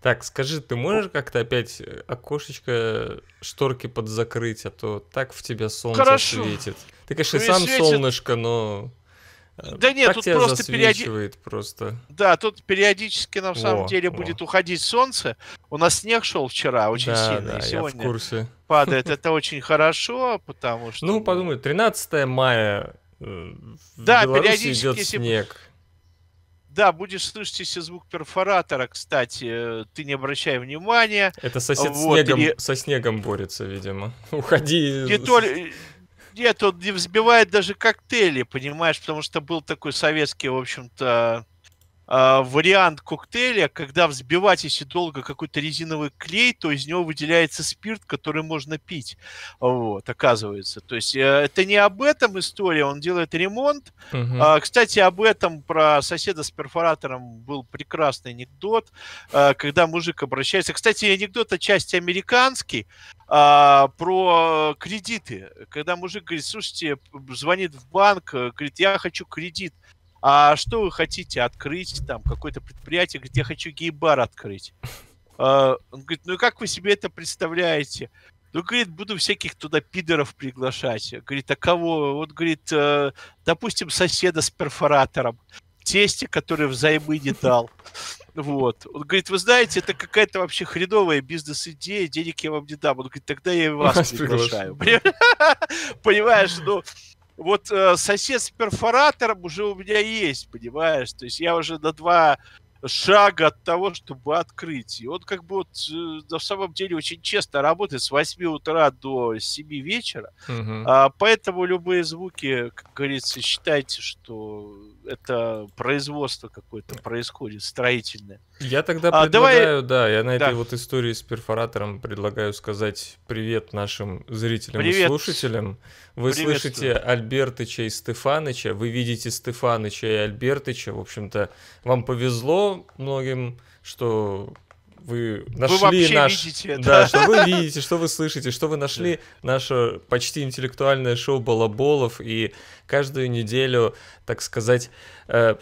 Так, скажи, ты можешь как-то опять э, окошечко э, шторки подзакрыть, а то так в тебя солнце Хорошо. светит. Ты, конечно, и сам светит... солнышко, но... Э, да нет, так тут тебя просто периоди... просто. Да, тут периодически на самом о, деле о. будет уходить солнце. У нас снег шел вчера очень да, сильно, да, и сегодня я в курсе. падает. Это очень хорошо, потому ну, что... Ну, подумай, 13 мая в да, Беларуси идет снег. Да, будешь слышать еще звук перфоратора, кстати, э, ты не обращай внимания. Это сосед вот, снегом, и... со снегом борется, видимо. Уходи. Не только... Э, нет, он не взбивает даже коктейли, понимаешь, потому что был такой советский, в общем-то, а, вариант коктейля, когда взбивать, если долго, какой-то резиновый клей, то из него выделяется спирт, который можно пить. Вот, оказывается. То есть э, это не об этом история, он делает ремонт. Угу. Кстати, об этом про соседа с перфоратором был прекрасный анекдот, э, когда мужик обращается. Кстати, анекдот отчасти американский, а, про кредиты. Когда мужик говорит, слушайте, звонит в банк, э, говорит, я хочу кредит а что вы хотите открыть, там, какое-то предприятие, где я хочу гей-бар открыть. А, он говорит, ну и как вы себе это представляете? Ну, говорит, буду всяких туда пидоров приглашать. Говорит, а кого? Вот, говорит, «Э, допустим, соседа с перфоратором, тесте, который взаймы не дал. Вот. Он говорит, вы знаете, это какая-то вообще хреновая бизнес-идея, денег я вам не дам. Он говорит, тогда я и вас приглашаю. Понимаешь, ну, вот э, сосед с перфоратором уже у меня есть, понимаешь? То есть я уже на два шага от того, чтобы открыть. И он как бы вот э, на самом деле очень честно работает с 8 утра до 7 вечера. Угу. А, поэтому любые звуки, как говорится, считайте, что это производство какое-то происходит, строительное. Я тогда а, предлагаю, давай... да, я на этой да. вот истории с перфоратором предлагаю сказать привет нашим зрителям привет. и слушателям. Вы слышите Альбертыча и Стефаныча, вы видите Стефаныча и Альбертыча. В общем-то, вам повезло многим, что вы нашли вы наш... видите это. Да, что вы видите, что вы слышите, что вы нашли наше почти интеллектуальное шоу Балаболов и каждую неделю, так сказать, э,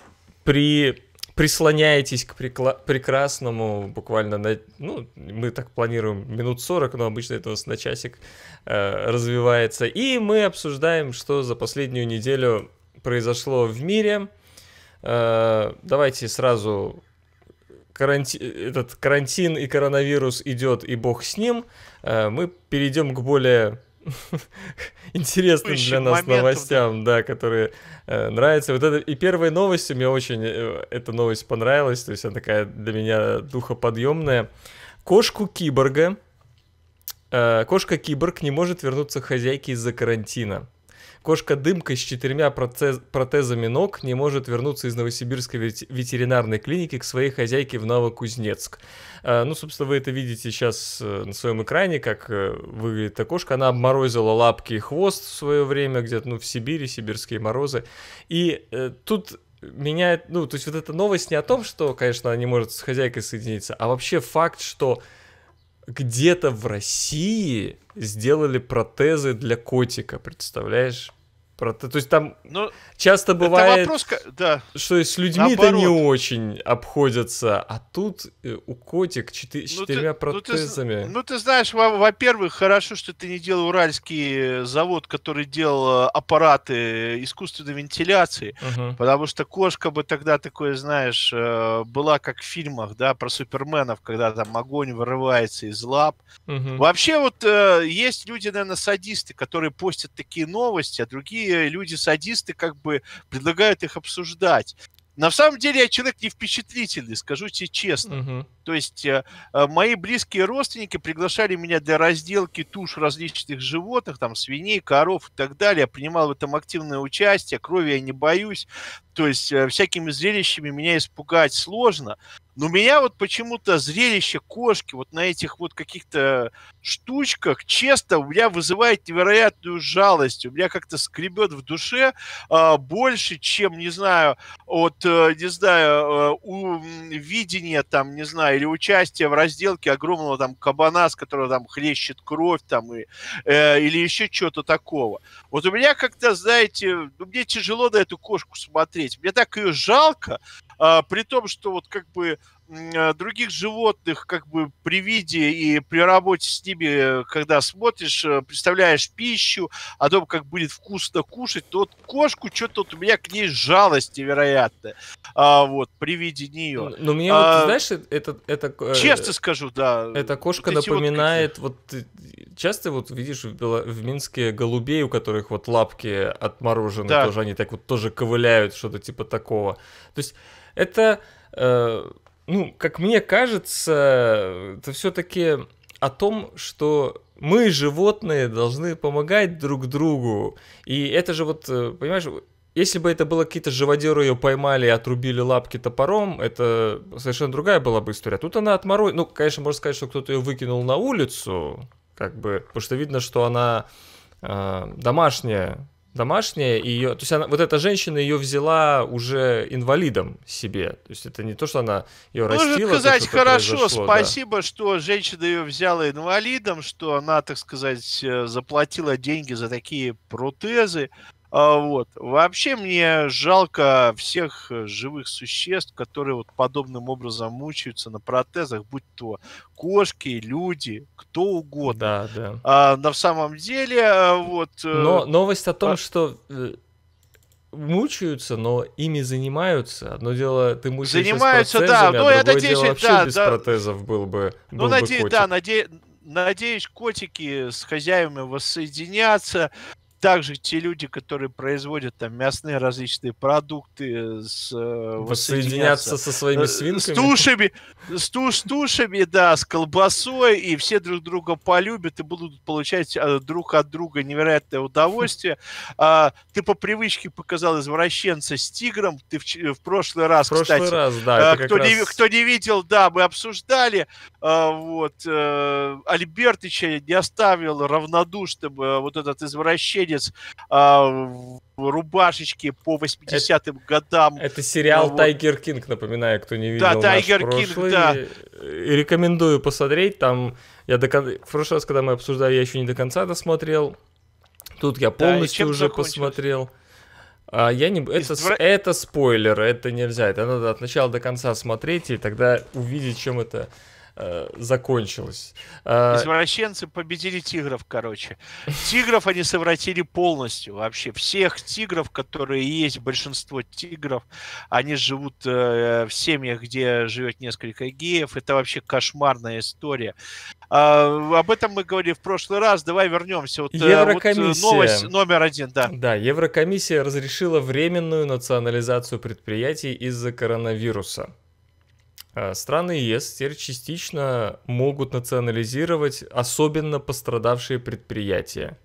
при прислоняетесь к прекла- прекрасному буквально на... Ну, мы так планируем минут 40, но обычно это у нас на часик э, развивается. И мы обсуждаем, что за последнюю неделю произошло в мире. Э, давайте сразу каранти... этот карантин и коронавирус идет, и бог с ним, э, мы перейдем к более интересным для нас моментов, новостям, да, да которые э, нравятся. Вот это и первая новость, мне очень э, эта новость понравилась, то есть она такая для меня духоподъемная. Кошку киборга, э, кошка киборг не может вернуться к хозяйке из-за карантина. Кошка-дымка с четырьмя протез протезами ног не может вернуться из новосибирской ветеринарной клиники к своей хозяйке в Новокузнецк. Э, ну, собственно, вы это видите сейчас э, на своем экране, как э, выглядит эта кошка. Она обморозила лапки и хвост в свое время, где-то ну, в Сибири, сибирские морозы. И э, тут меня, ну, то есть вот эта новость не о том, что, конечно, она не может с хозяйкой соединиться, а вообще факт, что где-то в России сделали протезы для котика, представляешь? Про то, то есть там Но часто бывает, вопрос, да. что с людьми-то не очень обходятся, а тут э, у котик четы, ну, четырьмя ты, ну протезами. Ну ты, ну ты знаешь, во-первых, во хорошо, что ты не делал уральский завод, который делал э, аппараты искусственной вентиляции, угу. потому что кошка бы тогда такое, знаешь, э, была как в фильмах, да, про суперменов, когда там огонь вырывается из лап. Угу. Вообще вот есть люди, наверное, садисты, которые постят такие новости, а другие люди-садисты как бы предлагают их обсуждать. На самом деле я человек не впечатлительный, скажу тебе честно. Uh-huh. То есть э, э, мои близкие родственники приглашали меня для разделки туш различных животных, там свиней, коров и так далее. Я принимал в этом активное участие, крови я не боюсь. То есть э, всякими зрелищами меня испугать сложно. Но меня вот почему-то зрелище кошки вот на этих вот каких-то штучках, честно, у меня вызывает невероятную жалость. У меня как-то скребет в душе э, больше, чем, не знаю, от, э, не знаю, э, у, видения там, не знаю, или участия в разделке огромного там кабана, с которого там хлещет кровь там и, э, или еще что то такого. Вот у меня как-то, знаете, ну, мне тяжело на эту кошку смотреть. Мне так ее жалко, а, при том, что вот как бы а, других животных как бы при виде и при работе с ними, когда смотришь, э, представляешь пищу, о том, как будет вкусно кушать, то вот кошку что-то вот у меня к ней жалость невероятная. А, вот, при виде нее. Но ну, мне а, вот, знаешь, э, это... это честно скажу, да. Эта кошка вот напоминает, вот, вот э, часто вот видишь в, Бело... в Минске голубей, у которых вот лапки отморожены да. тоже, они так вот тоже ковыляют, что-то типа такого. То есть это, э, ну, как мне кажется, это все-таки о том, что мы, животные, должны помогать друг другу. И это же вот, э, понимаешь, если бы это было какие-то живодеры ее поймали и отрубили лапки топором, это совершенно другая была бы история. Тут она отморой... Ну, конечно, можно сказать, что кто-то ее выкинул на улицу, как бы, потому что видно, что она э, домашняя домашняя, и ее, то есть она, вот эта женщина ее взяла уже инвалидом себе, то есть это не то, что она ее Можно растила. Можно сказать, то, хорошо, спасибо, да. что женщина ее взяла инвалидом, что она, так сказать, э, заплатила деньги за такие протезы, а, вот. Вообще мне жалко всех э, живых существ, которые вот подобным образом мучаются на протезах, будь то кошки, люди, кто угодно. Да, да. А, на самом деле, э, вот... Но э, новость о том, а... что мучаются, но ими занимаются. Одно дело, ты мучаешься занимаются, с протезами, да, а ну, другое надеюсь, дело вообще да, без да. протезов был бы, ну, был ну, наде... бы наде... котик. Да, наде... надеюсь, котики с хозяевами воссоединятся также те люди, которые производят там мясные различные продукты, э, с, э, воссоединятся со своими э, свинками, с тушами, с, туш, тушами, да, с колбасой, и все друг друга полюбят и будут получать друг от друга невероятное удовольствие. Хм. А, ты по привычке показал извращенца с тигром, ты в, в прошлый раз, в прошлый кстати, раз, да, кто, не, раз... кто не видел, да, мы обсуждали, а, вот Альбертыча не оставил равнодушным вот этот извращенец Мерседес э, а, рубашечки по 80-м годам. Это сериал ну, Тайгер Кинг, напоминаю, кто не видел. Да, Тайгер Кинг, да. Рекомендую посмотреть. Там я до кон... в прошлый раз, когда мы обсуждали, я еще не до конца досмотрел. Тут я полностью да, уже посмотрел. А, я не... Это, Из... это спойлер, это нельзя. Это надо от начала до конца смотреть и тогда увидеть, чем это Э, закончилось. Э, Извращенцы победили тигров, короче. Тигров они совратили полностью вообще. Всех тигров, которые есть, большинство тигров, они живут э, в семьях, где живет несколько геев. Это вообще кошмарная история. А, об этом мы говорили в прошлый раз. Давай вернемся. Вот, э, Еврокомиссия. вот новость номер один, да. Да, Еврокомиссия разрешила временную национализацию предприятий из-за коронавируса. Э, страны ЕС теперь частично могут национализировать особенно пострадавшие предприятия.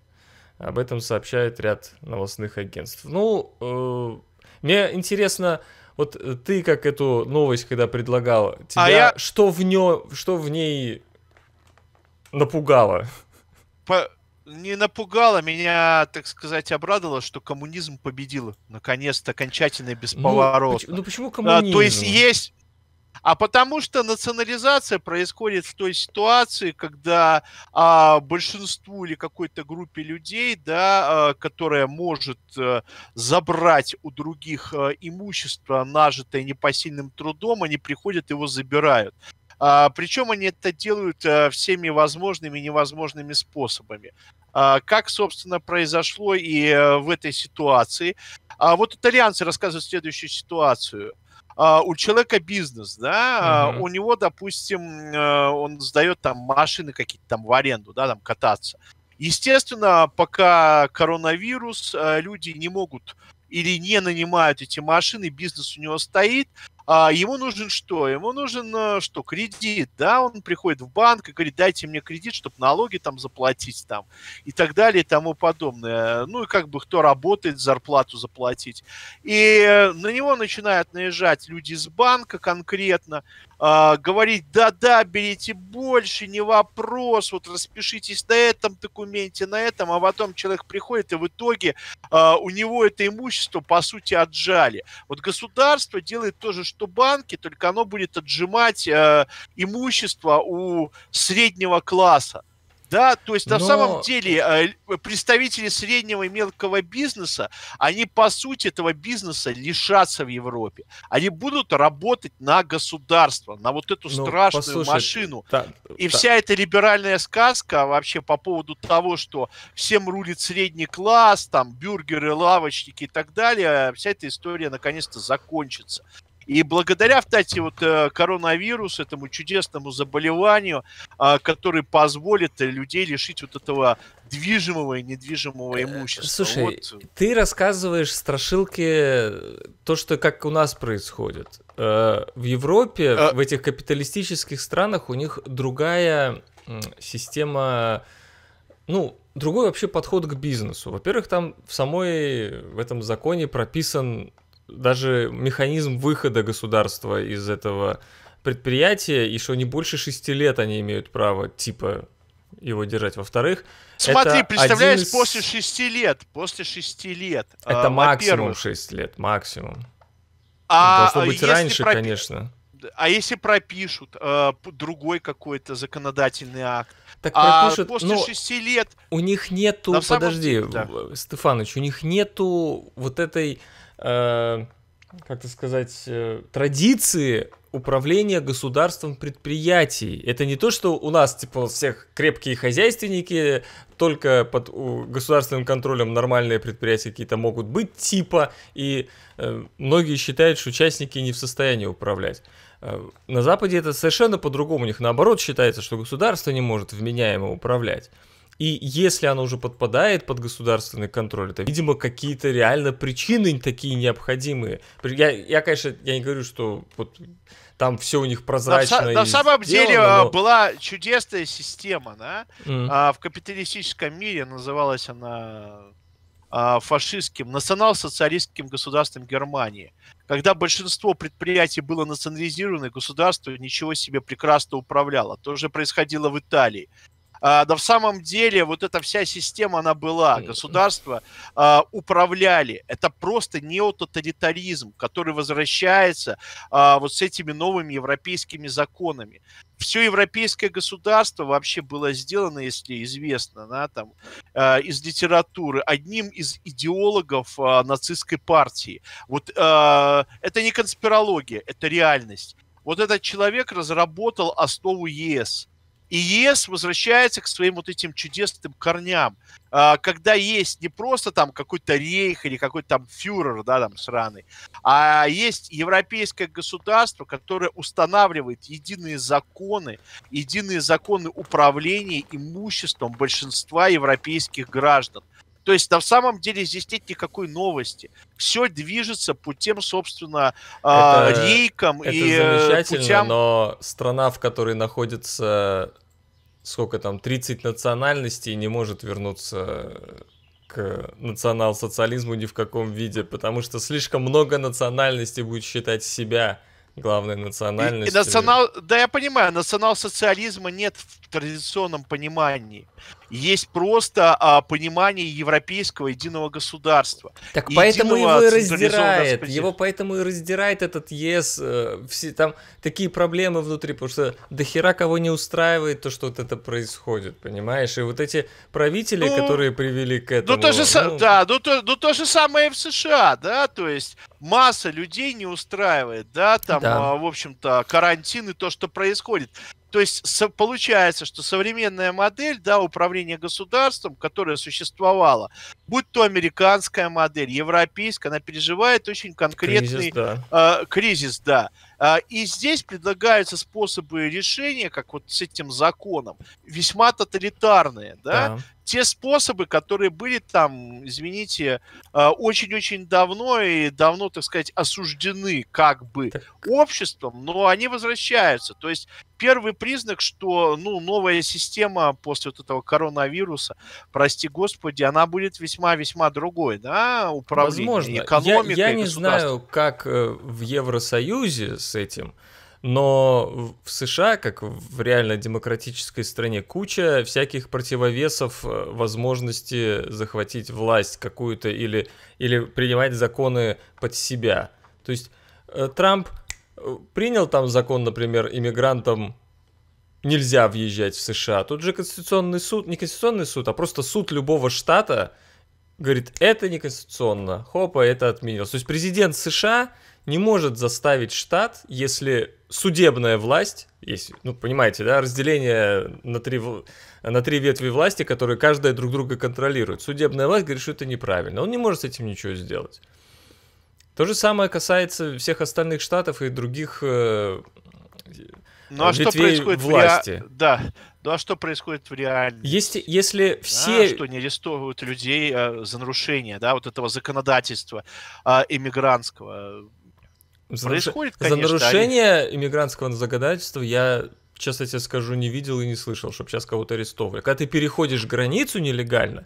Об этом сообщает ряд новостных агентств. Ну, э, мне интересно, вот э, ты как эту новость, когда предлагал, а тебя а я... что в нем, что в ней напугало? По... Не напугало, меня, так сказать, обрадовало, что коммунизм победил наконец-то окончательно и ну, бесповоротно. Ну, ну почему коммунизм? А, то есть есть а потому что национализация происходит в той ситуации, когда а, большинству или какой-то группе людей, да, а, которая может а, забрать у других а, имущество, нажитое непосильным трудом, они приходят его забирают. А, причем они это делают а, всеми возможными и невозможными способами. А, как, собственно, произошло и а, в этой ситуации. А вот итальянцы рассказывают следующую ситуацию – а, у человека бизнес, да, угу. у него, допустим, э, он сдает там машины какие-то там в аренду, да, там кататься. Естественно, пока коронавирус, э, люди не могут или не нанимают эти машины, бизнес у него стоит, а ему нужен что? Ему нужен э, что? Кредит, да? Он приходит в банк и говорит, дайте мне кредит, чтобы налоги там заплатить там и так далее и тому подобное. Ну и как бы кто работает, зарплату заплатить. И э, на него начинают наезжать люди из банка конкретно, а, говорить, да-да, берите больше, не вопрос, вот распишитесь на этом документе, на этом, а потом человек приходит, и в итоге а, у него это имущество, по сути, отжали. Вот государство делает то же, что банки, только оно будет отжимать э, имущество у среднего класса. Да, то есть на Но... самом деле э, представители среднего и мелкого бизнеса, они по сути этого бизнеса лишатся в Европе. Они будут работать на государство, на вот эту ну, страшную послушай, машину. Да, и да. вся эта либеральная сказка вообще по поводу того, что всем рулит средний класс, там бюргеры, лавочники и так далее, вся эта история наконец-то закончится. И благодаря, кстати, вот э, коронавирусу, этому чудесному заболеванию, а, который позволит людей лишить вот этого движимого и недвижимого э, имущества. Слушай, вот. ты рассказываешь страшилки то, что как у нас происходит. Э, в Европе, а... в этих капиталистических странах у них другая система, ну, другой вообще подход к бизнесу. Во-первых, там в самой в этом законе прописан даже механизм выхода государства из этого предприятия, и что не больше шести лет они имеют право, типа, его держать. Во-вторых, Смотри, представляешь, из... после шести лет, после шести лет. Это э, максимум шесть лет, максимум. А Должно а быть раньше, пропи... конечно. А если пропишут э, другой какой-то законодательный акт? Так пропишут, а после ну, шести лет... У них нету, подожди, да. Стефаныч, у них нету вот этой э, как-то сказать, э, традиции управления государством предприятий. Это не то, что у нас, типа, всех крепкие хозяйственники, только под у, государственным контролем нормальные предприятия какие-то могут быть, типа, и э, многие считают, что участники не в состоянии управлять. Э, на Западе это совершенно по-другому. У них наоборот считается, что государство не может вменяемо управлять. И если оно уже подпадает под государственный контроль, это, видимо, какие-то реально причины такие необходимые. Я, я конечно, я не говорю, что вот там все у них прозрачно. На, на самом деле а, но... была чудесная система, да? Mm. А, в капиталистическом мире называлась она а, фашистским, национал-социалистским государством Германии. Когда большинство предприятий было национализировано, государство ничего себе прекрасно управляло. То же происходило в Италии да в самом деле вот эта вся система, она была. Государство а, управляли. Это просто неототалитаризм, который возвращается а, вот с этими новыми европейскими законами. Все европейское государство вообще было сделано, если известно, да, там, а, из литературы, одним из идеологов а, нацистской партии. Вот а, это не конспирология, это реальность. Вот этот человек разработал основу ЕС – и ЕС возвращается к своим вот этим чудесным корням, а, когда есть не просто там какой-то рейх или какой-то там фюрер, да, там сраный, а есть европейское государство, которое устанавливает единые законы, единые законы управления имуществом большинства европейских граждан. То есть на самом деле здесь нет никакой новости. Все движется по тем собственно, а, это, рейкам это и замечательно, путям... но страна, в которой находится сколько там, 30 национальностей не может вернуться к национал-социализму ни в каком виде, потому что слишком много национальностей будет считать себя главной национальностью. И, и национал, да, я понимаю, национал-социализма нет в традиционном понимании есть просто а, понимание европейского единого государства. Так поэтому его и раздирает, его поэтому и раздирает этот ЕС, э, все там такие проблемы внутри, потому что до хера кого не устраивает то, что вот это происходит, понимаешь? И вот эти правители, ну, которые привели к этому... Ну то, же, ну... Да, ну, то, ну, то же самое в США, да, то есть масса людей не устраивает, да, там, да. А, в общем-то, карантин и то, что происходит. То есть со, получается, что современная модель да, управления государством, которая существовала будь то американская модель, европейская, она переживает очень конкретный кризис, да. Э, кризис, да. Э, и здесь предлагаются способы решения, как вот с этим законом, весьма тоталитарные, да. да. Те способы, которые были там, извините, а, очень-очень давно и давно, так сказать, осуждены как бы обществом, но они возвращаются. То есть первый признак, что ну, новая система после вот этого коронавируса, прости господи, она будет весьма весьма-весьма другой, да, управление Возможно. экономикой. Я, я не знаю, как э, в Евросоюзе с этим, но в США, как в реально демократической стране, куча всяких противовесов э, возможности захватить власть какую-то или, или принимать законы под себя. То есть э, Трамп принял там закон, например, иммигрантам нельзя въезжать в США. Тут же Конституционный суд, не Конституционный суд, а просто суд любого штата – говорит, это неконституционно. хопа, это отменилось. То есть президент США не может заставить штат, если судебная власть, если, ну, понимаете, да, разделение на три, на три ветви власти, которые каждая друг друга контролирует. Судебная власть говорит, что это неправильно. Он не может с этим ничего сделать. То же самое касается всех остальных штатов и других э, ну, а что происходит власти. В ре... Да, ну а что происходит в реальности? Если, если все... что не арестовывают людей э, за нарушение, да, вот этого законодательства э, иммигрантского. За происходит, конечно. За нарушение арест... иммигрантского законодательства я честно тебе скажу, не видел и не слышал, чтобы сейчас кого-то арестовывали. Когда ты переходишь границу нелегально,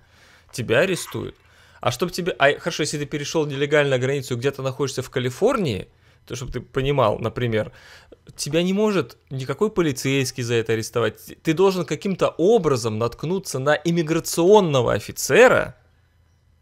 тебя арестуют. А чтобы тебе... А, хорошо, если ты перешел нелегально границу, где-то находишься в Калифорнии, то, чтобы ты понимал, например, тебя не может никакой полицейский за это арестовать. Ты должен каким-то образом наткнуться на иммиграционного офицера,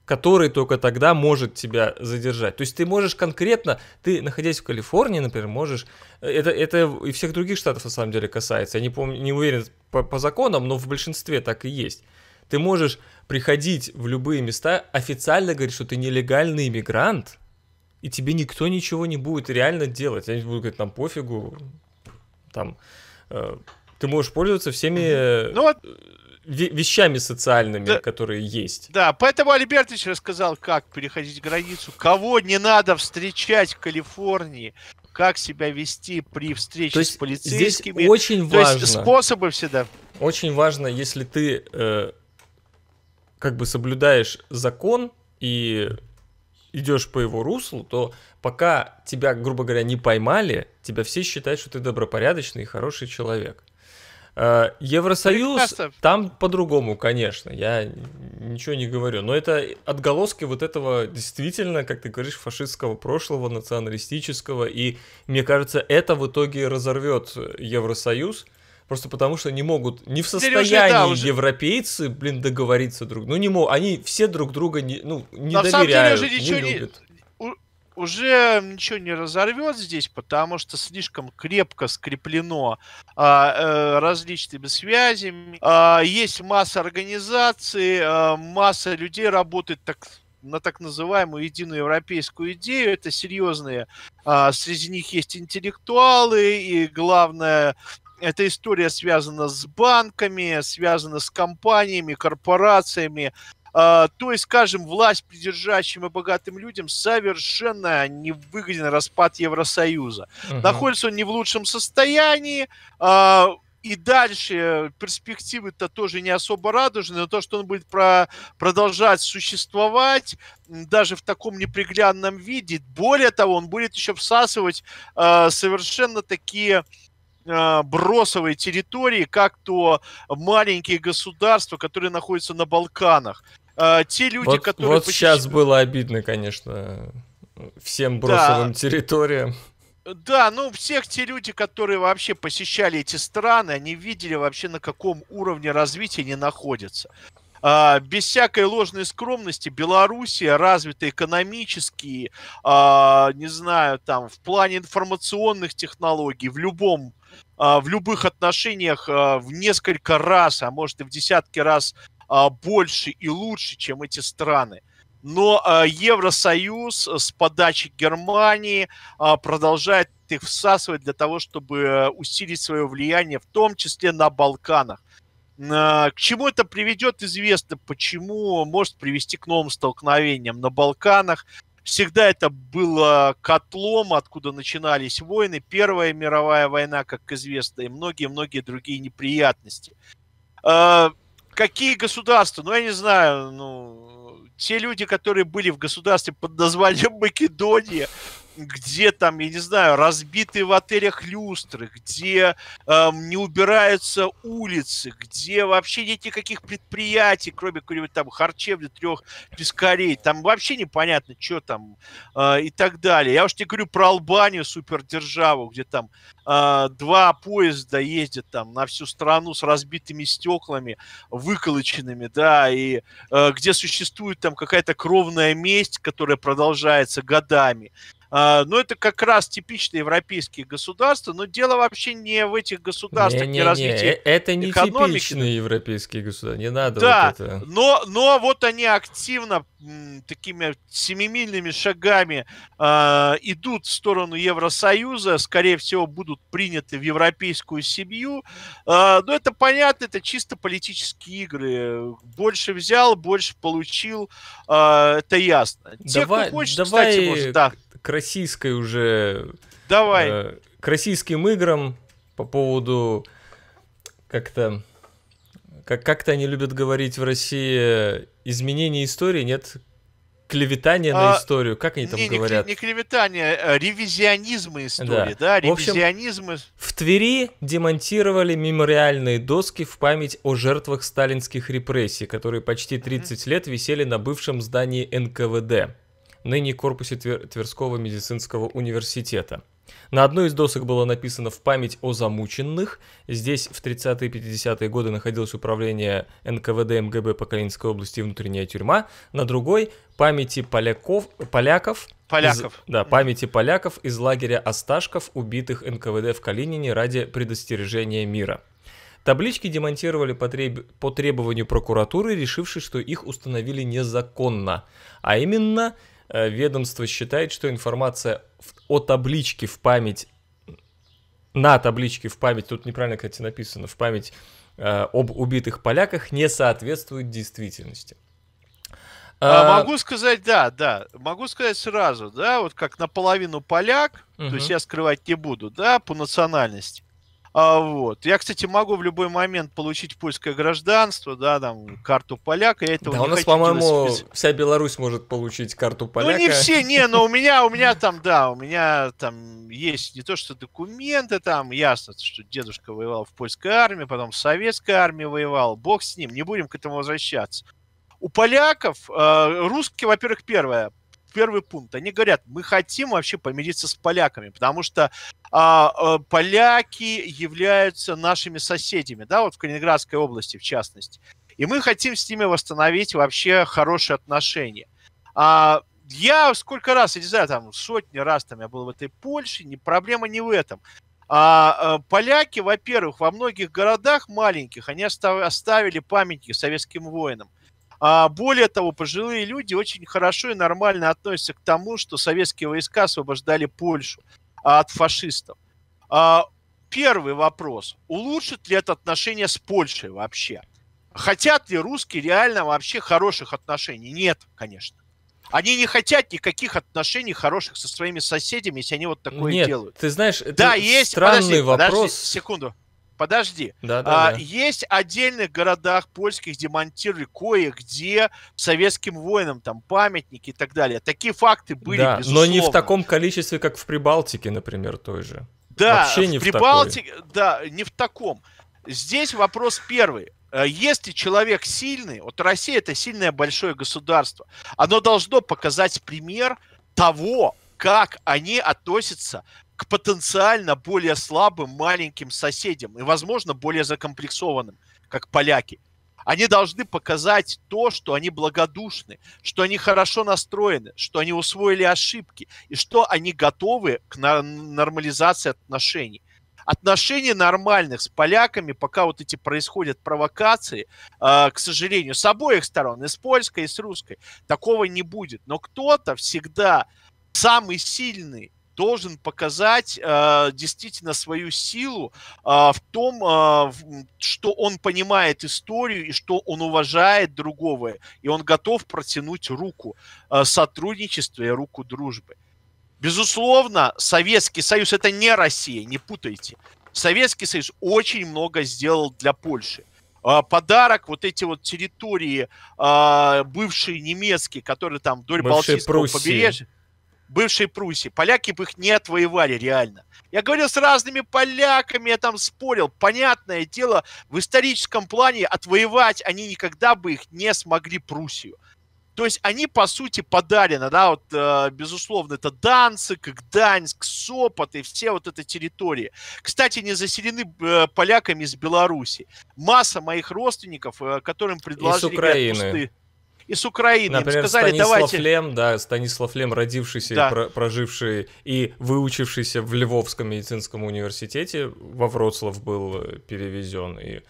который только тогда может тебя задержать. То есть ты можешь конкретно, ты, находясь в Калифорнии, например, можешь... Это, это и всех других штатов на самом деле касается. Я не, помню, не уверен по, по законам, но в большинстве так и есть. Ты можешь приходить в любые места, официально говорить, что ты нелегальный иммигрант – и тебе никто ничего не будет реально делать. Они будут говорить, нам пофигу, там, э, ты можешь пользоваться всеми... Ну, вот э, вещами социальными, да, которые есть. Да, поэтому Альбертович рассказал, как переходить границу, кого не надо встречать в Калифорнии, как себя вести при встрече То есть с полицейскими. Здесь очень То важно. Есть способы всегда. Очень важно, если ты э, как бы соблюдаешь закон и идешь по его руслу, то пока тебя, грубо говоря, не поймали, тебя все считают, что ты добропорядочный и хороший человек. Э, Евросоюз, там по-другому, конечно, я ничего не говорю, но это отголоски вот этого действительно, как ты говоришь, фашистского прошлого, националистического, и мне кажется, это в итоге разорвет Евросоюз, Просто потому, что не могут, не в состоянии Сережа, да, уже... европейцы, блин, договориться друг. Ну, не могут, они все друг друга не, ну, не на доверяют, деле, не любят. Не, у, уже ничего не разорвет здесь, потому что слишком крепко скреплено а, а, различными связями. А, есть масса организаций, а, масса людей работает так на так называемую единую европейскую идею. Это серьезные, а, среди них есть интеллектуалы, и главное, эта история связана с банками, связана с компаниями, корпорациями. А, то есть, скажем, власть придержащим и богатым людям совершенно невыгоден распад Евросоюза. Угу. Находится он не в лучшем состоянии. А, и дальше перспективы-то тоже не особо радужные, но то, что он будет про, продолжать существовать даже в таком неприглядном виде, более того, он будет еще всасывать э, совершенно такие а, бросовой территории, как то маленькие государства, которые находятся на Балканах. А, те люди, вот, которые... Вот почти... сейчас было обидно, конечно, всем бросовым да. территориям. Да, ну всех те люди, которые вообще посещали эти страны, они видели вообще на каком уровне развития они находятся. А, без всякой ложной скромности, Белоруссия развита экономически, а, не знаю, там, в плане информационных технологий, в любом а, в любых отношениях в несколько раз, а может и в десятки раз больше и лучше, чем эти страны. Но Евросоюз с подачи Германии продолжает их всасывать для того, чтобы э, усилить свое влияние, в том числе на Балканах. А, к чему это приведет, известно, почему может привести к новым столкновениям на Балканах. Всегда это было котлом, откуда начинались войны, Первая мировая война, как известно, и многие-многие другие неприятности. А, какие государства? Ну, я не знаю, ну, те люди, которые были в государстве под названием Македония, где там, я не знаю, разбитые в отелях люстры, где э, не убираются улицы, где вообще нет никаких предприятий, кроме какой-нибудь там харчевни трех пескарей, там вообще непонятно, что там э, и так далее. Я уж не говорю про Албанию, супердержаву, где там э, два поезда ездят там на всю страну с разбитыми стеклами, выколоченными, да, и э, где существует там какая-то кровная месть, которая продолжается годами. А, но ну, это как раз типичные европейские государства, но дело вообще не в этих государствах, не, не, не развитие э, Это не экономики. типичные европейские государства, не надо да, вот это. Но, но вот они активно такими семимильными шагами э, идут в сторону Евросоюза, скорее всего, будут приняты в европейскую семью. Э, а, но ну, это понятно, это чисто политические игры. Больше взял, больше получил, э, это ясно. Те, давай, кто хочет, давай, кстати, может, да к российской уже... Давай. Э, к российским играм по поводу как-то... Как- как-то они любят говорить в России э, изменение истории, нет? Клеветание а, на историю, как они там не, говорят? Не, не клеветание, а ревизионизмы истории, да, да? ревизионизмы. В, общем, в Твери демонтировали мемориальные доски в память о жертвах сталинских репрессий, которые почти 30 mm-hmm. лет висели на бывшем здании НКВД ныне корпусе Твер Тверского медицинского университета. На одной из досок было написано «В память о замученных». Здесь в 30-е и 50-е годы находилось управление НКВД МГБ по Калининской области внутренняя тюрьма. На другой «Памяти поляков, поляков Поляков. Из, да, памяти поляков из лагеря Осташков, убитых НКВД в Калинине ради предостережения мира. Таблички демонтировали по, треб... по требованию прокуратуры, решившей, что их установили незаконно. А именно, Э, ведомство считает, что информация о табличке в память, на табличке в память, тут неправильно, кстати, написано, в память э, об убитых поляках не соответствует действительности. А, а, могу сказать, да, да, могу сказать сразу, да, вот как наполовину поляк, угу. то есть я скрывать не буду, да, по национальности. А, вот. Я, кстати, могу в любой момент получить польское гражданство, да, там, карту поляка. Я этого да, не у нас, по-моему, вся Беларусь может получить карту поляка. Ну, не все, не, но у меня, у меня там, да, у меня там есть не то, что документы там, ясно, что дедушка воевал в польской армии, потом в советской армии воевал, бог с ним, не будем к этому возвращаться. У поляков, э, русские, во-первых, первое, первый пункт. Они говорят, мы хотим вообще помириться с поляками, потому что а, э, поляки являются нашими соседями, да, вот в Калининградской области в частности. И мы хотим с ними восстановить вообще хорошие отношения. А, я сколько раз, я не знаю, там сотни раз там я был в этой Польше, не, проблема не в этом. А, а поляки, во-первых, во многих городах маленьких они оставили памятники советским воинам. А более того, пожилые люди очень хорошо и нормально относятся к тому, что советские войска освобождали Польшу а, от фашистов. А, первый вопрос. Улучшит ли это отношения с Польшей вообще? Хотят ли русские реально вообще хороших отношений? Нет, конечно. Они не хотят никаких отношений хороших со своими соседями, если они вот такое Нет, делают. Ты знаешь, это да, есть, странный подожди, вопрос. Подожди, секунду подожди. Да, да, а, да. Есть отдельных городах польских демонтировали кое-где советским воинам там памятники и так далее. Такие факты были, да, безусловно. но не в таком количестве, как в Прибалтике, например, той же. Да, Вообще не в Прибалтике, в да, не в таком. Здесь вопрос первый. Э, если человек сильный, вот Россия это сильное большое государство, оно должно показать пример того, как они относятся к потенциально более слабым маленьким соседям и, возможно, более закомплексованным, как поляки. Они должны показать то, что они благодушны, что они хорошо настроены, что они усвоили ошибки и что они готовы к нормализации отношений. Отношения нормальных с поляками, пока вот эти происходят провокации, э, к сожалению, с обоих сторон, и с польской, и с русской, такого не будет. Но кто-то всегда самый сильный должен показать э, действительно свою силу э, в том, э, в, что он понимает историю и что он уважает другого, и он готов протянуть руку э, сотрудничества и руку дружбы. Безусловно, Советский Союз это не Россия, не путайте. Советский Союз очень много сделал для Польши а, подарок вот эти вот территории бывшие немецкие, которые там вдоль Бывшей Балтийского Пруссии. побережья бывшей Пруссии. Поляки бы их не отвоевали реально. Я говорил с разными поляками, я там спорил. Понятное дело, в историческом плане отвоевать они никогда бы их не смогли Пруссию. То есть они, по сути, подарены, да, вот, э, безусловно, это Данцик, Гданьск, Сопот и все вот эти территории. Кстати, не заселены э, поляками из Беларуси. Масса моих родственников, э, которым предложили... Из Украины. Пусты из Украины. Например, Им сказали, Станислав давайте... Лем, да, Станислав Лем, родившийся, да. и про- проживший и выучившийся в Львовском медицинском университете, во Вроцлав был э, перевезен и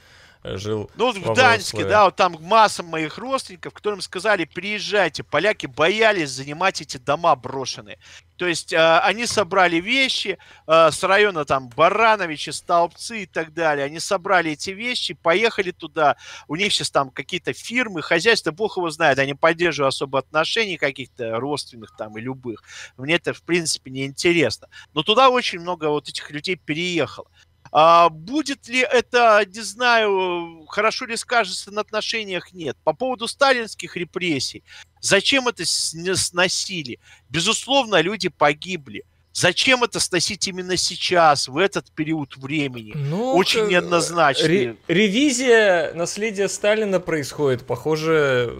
э, жил. Ну, в Вроцлаве. да, вот там масса моих родственников, которым сказали, приезжайте. Поляки боялись занимать эти дома брошенные. То есть э, они собрали вещи э, с района там Барановичи, Столбцы и так далее. Они собрали эти вещи, поехали туда. У них сейчас там какие-то фирмы, хозяйства, бог его знает. Они поддерживают особо отношений каких-то родственных там и любых. Мне это, в принципе, не интересно. Но туда очень много вот этих людей переехало. А, будет ли это, не знаю, хорошо ли скажется на отношениях, нет. По поводу сталинских репрессий, зачем это сносили? Безусловно, люди погибли. Зачем это сносить именно сейчас, в этот период времени? Ну, Очень э, неоднозначно. Ре- ревизия наследия Сталина происходит. Похоже,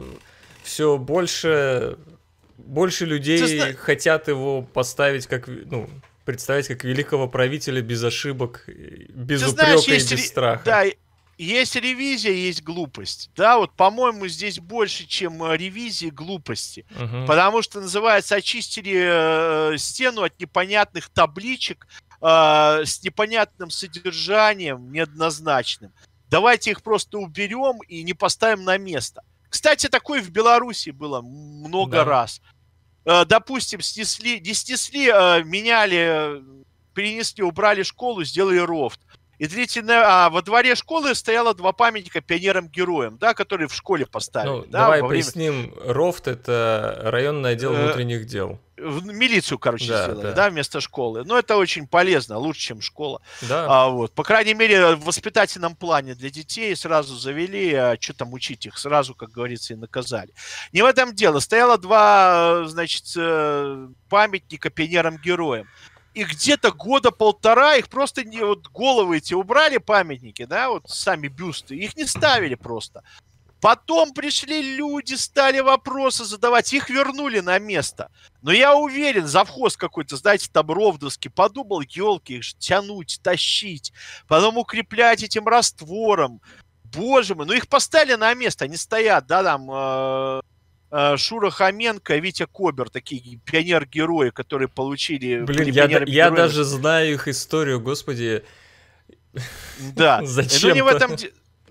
все больше, больше людей Ты... хотят его поставить как... Ну, представить как великого правителя без ошибок, э, без упрека и без ре... страха. Да, есть ревизия, есть глупость. Да, вот, по-моему, здесь больше, чем э, ревизии, глупости. Угу. Потому что, называется, очистили э, стену от непонятных табличек э, с непонятным содержанием, неоднозначным. Давайте их просто уберем и не поставим на место. Кстати, такое в Беларуси было много да. раз. Э, допустим, снесли, не снесли, а, меняли, э, перенесли, убрали школу, сделали рофт. И длительное, а во дворе школы стояло два памятника пионерам-героям, да, которые в школе поставили. Ну, да, давай время... поясним, РОФТ — это районное отдел э, внутренних дел. В милицию, короче, да, сделали, да. да, вместо школы. Но это очень полезно, лучше, чем школа. Да. А, вот. По крайней мере, в воспитательном плане для детей сразу завели, а что там учить их, сразу, как говорится, и наказали. Не в этом дело. Стояло два, э, значит, э, памятника пионерам-героям и где-то года полтора их просто не вот головы эти убрали памятники, да, вот сами бюсты, их не ставили просто. Потом пришли люди, стали вопросы задавать, их вернули на место. Но я уверен, завхоз какой-то, знаете, там Ровдовский, подумал, елки, их тянуть, тащить, потом укреплять этим раствором. Боже мой, ну их поставили на место, они стоят, да, там, э, Э, Шура Хоменко, Витя Кобер, такие пионер-герои, которые получили... Блин, я, я даже знаю их историю, господи. Да. Зачем? Ну, не в этом...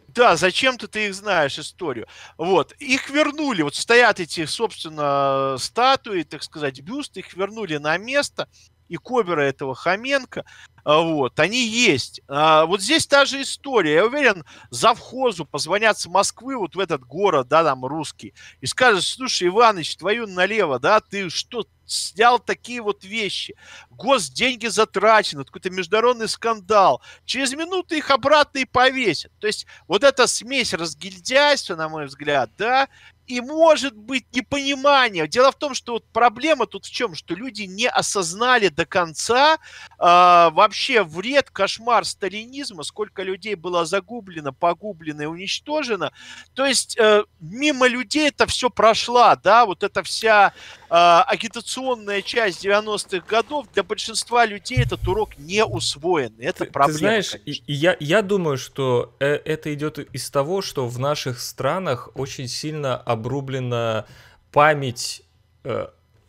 Да, зачем-то ты их знаешь, историю. Вот, их вернули, вот стоят эти, собственно, статуи, так сказать, бюсты, их вернули на место, и кобера этого Хоменко, а, вот, они есть. А, вот здесь та же история. Я уверен, завхозу позвонят с Москвы, вот в этот город, да, там русский, и скажут, слушай, Иваныч, твою налево, да, ты что, снял такие вот вещи. Гос, деньги затрачены, какой-то международный скандал. Через минуту их обратно и повесят. То есть вот эта смесь разгильдяйства, на мой взгляд, да, и может быть непонимания. Дело в том, что вот проблема тут в чем, что люди не осознали до конца э, вообще вред, кошмар сталинизма, сколько людей было загублено, погублено и уничтожено. То есть э, мимо людей это все прошло, да, вот эта вся э, агитационная часть 90-х годов для большинства людей этот урок не усвоен. Это ты, проблема. Ты знаешь, я, я думаю, что э, это идет из того, что в наших странах очень сильно об обрублена память, э,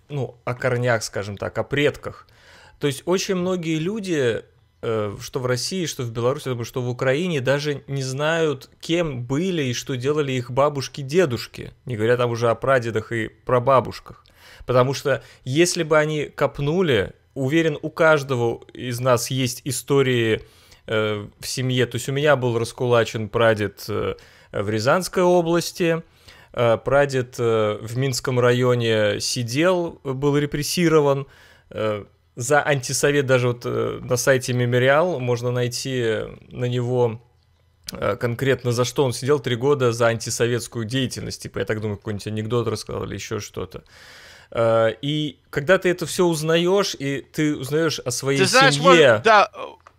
ну, о корнях, скажем так, о предках. То есть очень многие люди, э, что в России, что в Беларуси, что в Украине, даже не знают, кем были и что делали их бабушки-дедушки, не говоря там уже о прадедах и прабабушках. Потому что если бы они копнули, уверен, у каждого из нас есть истории э, в семье. То есть у меня был раскулачен прадед э, в Рязанской области, Э, прадед э, в Минском районе сидел, был репрессирован э, за антисовет, даже вот на сайте Мемориал можно найти на него конкретно за что он сидел три года за антисоветскую деятельность. Типа, я так думаю, какой-нибудь анекдот рассказал или еще что-то. И когда ты это все узнаешь, и ты узнаешь о своей ты знаешь, семье... Может, да,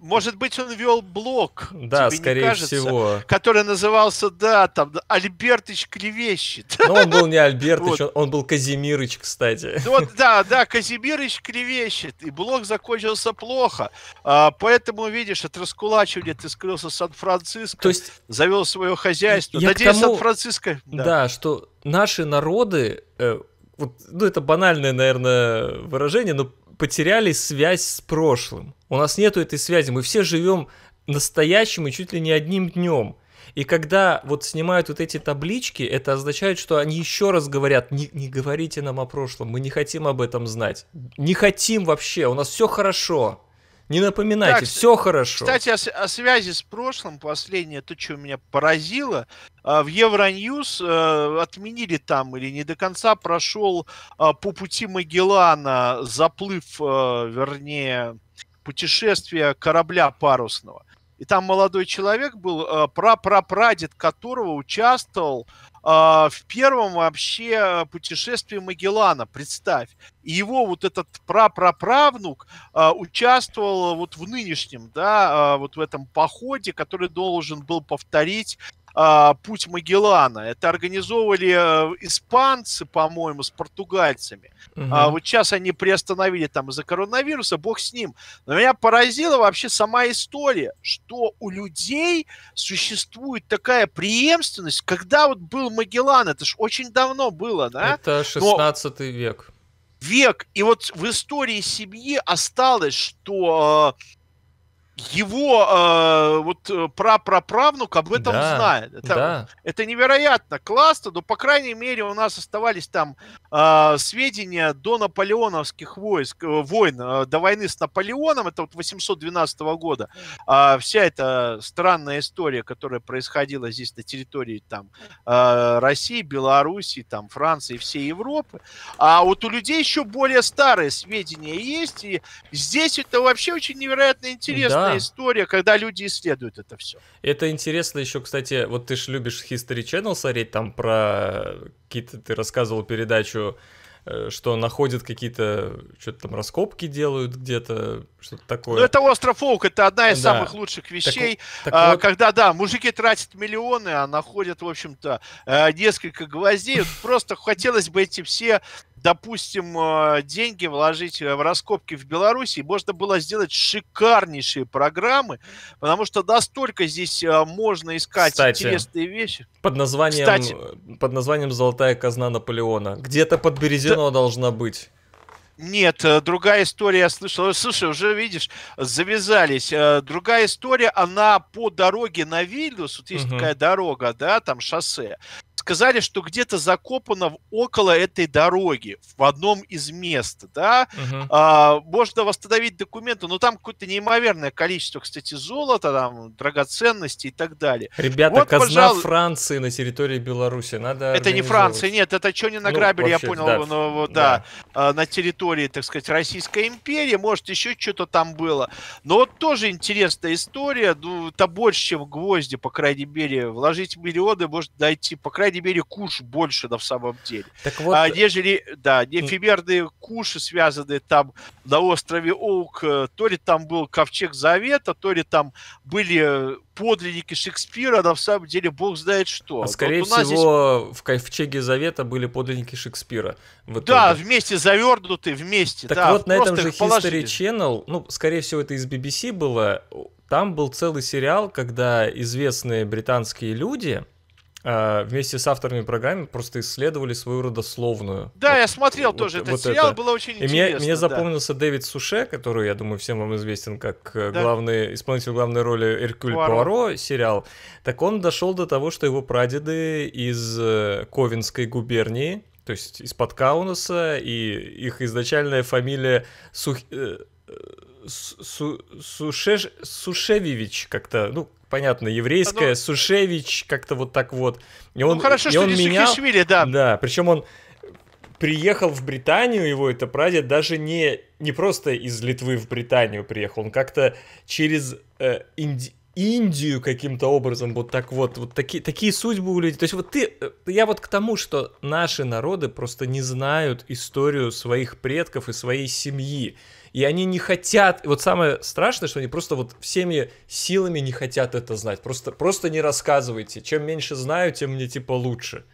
может быть, он вел блог, да, тебе скорее не кажется, всего. который назывался, да, там, Альбертыч Клевещет. Но он был не Альбертыч, вот. он, он был Казимирыч, кстати. Ну вот, да, да, Казимирыч Клевещет, и блог закончился плохо. А, поэтому, видишь, от раскулачивания ты скрылся в Сан-Франциско, То есть... завел свое хозяйство. Я Надеюсь, тому... Сан-Франциско... Да. да, что наши народы... Э, вот, ну, это банальное, наверное, выражение, но потеряли связь с прошлым. У нас нету этой связи. Мы все живем настоящим и чуть ли не одним днем. И когда вот снимают вот эти таблички, это означает, что они еще раз говорят, не, не говорите нам о прошлом, мы не хотим об этом знать. Не хотим вообще, у нас все хорошо. Не напоминайте, так, все хорошо. Кстати, о, о связи с прошлым, последнее, то, что меня поразило, а, в Евроньюз э, отменили там или не до конца прошел а, по пути Магеллана заплыв, э, вернее, путешествие корабля парусного. И там молодой человек был, э, прапрапрадед которого участвовал э, в первом вообще э, путешествии Магеллана, представь. И его вот этот прапраправнук э, участвовал вот в нынешнем, да, э, вот в этом походе, который должен был повторить э, «Путь Магеллана». Это организовывали э, испанцы, по-моему, с португальцами. Угу. А вот сейчас они приостановили там из-за коронавируса, бог с ним. Но меня поразила вообще сама история, что у людей существует такая преемственность, когда вот был Магеллан, это ж очень давно было, да? Это 16 Но... век. Век. И вот в истории семьи осталось, что э, его а, э, вот прапраправнук об этом да, знает. Это, да. это невероятно классно, но, по крайней мере, у нас оставались там э, сведения до наполеоновских войск, э, войн, э, до войны с Наполеоном, это вот 812 года. Э, вся эта странная история, которая происходила здесь на территории там э, России, Белоруссии, там Франции, всей Европы. А вот у людей еще более старые сведения есть, и здесь это вообще очень невероятно интересно. Да интересная история, когда люди исследуют это все. Это интересно еще, кстати, вот ты ж любишь History Channel смотреть, там про какие-то, ты рассказывал передачу э, что находят какие-то, что-то там раскопки делают где-то, что-то такое. Ну, это остров Оук, это одна из да. самых лучших вещей, так, так а, вот... когда, да, мужики тратят миллионы, а находят, в общем-то, э, несколько гвоздей. Просто хотелось бы эти все допустим, э, деньги вложить э, в раскопки в Беларуси, можно было сделать шикарнейшие программы, потому что настолько здесь э, можно искать Кстати, интересные вещи. Под названием, Кстати, под названием «Золотая казна Наполеона». Где-то под Березино да, должна быть. Нет, другая история, я слышал, слушай, уже видишь, завязались. Другая история, она по дороге на Вильнюс, вот есть угу. такая дорога, да, там шоссе сказали, что где-то закопано около этой дороги, в одном из мест, да. Угу. А, можно восстановить документы, но там какое-то неимоверное количество, кстати, золота, там, драгоценностей и так далее. Ребята, вот, казна пожалуй... Франции на территории Беларуси, надо Это не Франция, нет, это что не ну, награбили, ну, вообще, я понял, да. Но, да, да. А, на территории, так сказать, Российской империи, может, еще что-то там было. Но вот тоже интересная история, ну, это больше, чем гвозди, по крайней мере, вложить миллионы может дойти, по крайней крайней мере, куш больше да в самом деле. Так вот... А нежели, да, неэфемерные куши, связанные там на острове Оук, э, то ли там был Ковчег Завета, то ли там были э, подлинники Шекспира, на самом деле бог знает что. А скорее вот всего, здесь... в Ковчеге Завета были подлинники Шекспира. В Да, вместе завернуты, вместе. Так да, вот, на этом же History положили. Channel, ну, скорее всего, это из BBC было, там был целый сериал, когда известные британские люди, а, вместе с авторами программы просто исследовали свою родословную. Да, вот, я смотрел вот, тоже вот этот сериал, это. было очень и интересно. Мне, мне запомнился да. Дэвид Суше, который, я думаю, всем вам известен как э, да. главный, исполнитель главной роли Эркюль Пуаро. Пуаро сериал. Так он дошел до того, что его прадеды из э, Ковинской губернии, то есть из-под Каунаса, и их изначальная фамилия Сух... Э, Сушеш... Сушевич как-то, ну, понятно, еврейское, ну, Сушевич как-то вот так вот. И ну, он, ну, хорошо, и что он менял... да. Да, причем он приехал в Британию, его это прадед даже не, не просто из Литвы в Британию приехал, он как-то через э, Инди... Индию каким-то образом, вот так вот, вот такие, такие судьбы у людей. То есть вот ты, э, я вот к тому, что наши народы просто не знают историю своих предков и своей семьи и они не хотят, вот самое страшное, что они просто вот всеми силами не хотят это знать, просто, просто не рассказывайте, чем меньше знаю, тем мне типа лучше.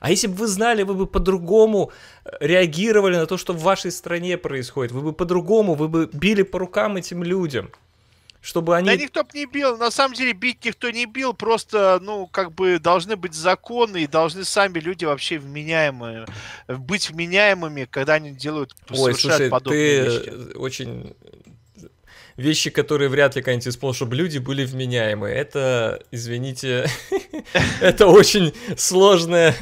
А если бы вы знали, вы бы по-другому э, реагировали на то, что в вашей стране происходит, вы бы по-другому, вы бы били по рукам этим людям чтобы они... Да никто бы не бил, на самом деле бить никто не бил, просто, ну, как бы должны быть законы и должны сами люди вообще вменяемые, быть вменяемыми, когда они делают, Ой, слушай, подобные ты вещи. очень вещи, которые вряд ли кто-нибудь исполнил, чтобы люди были вменяемы. Это, извините, это очень сложное,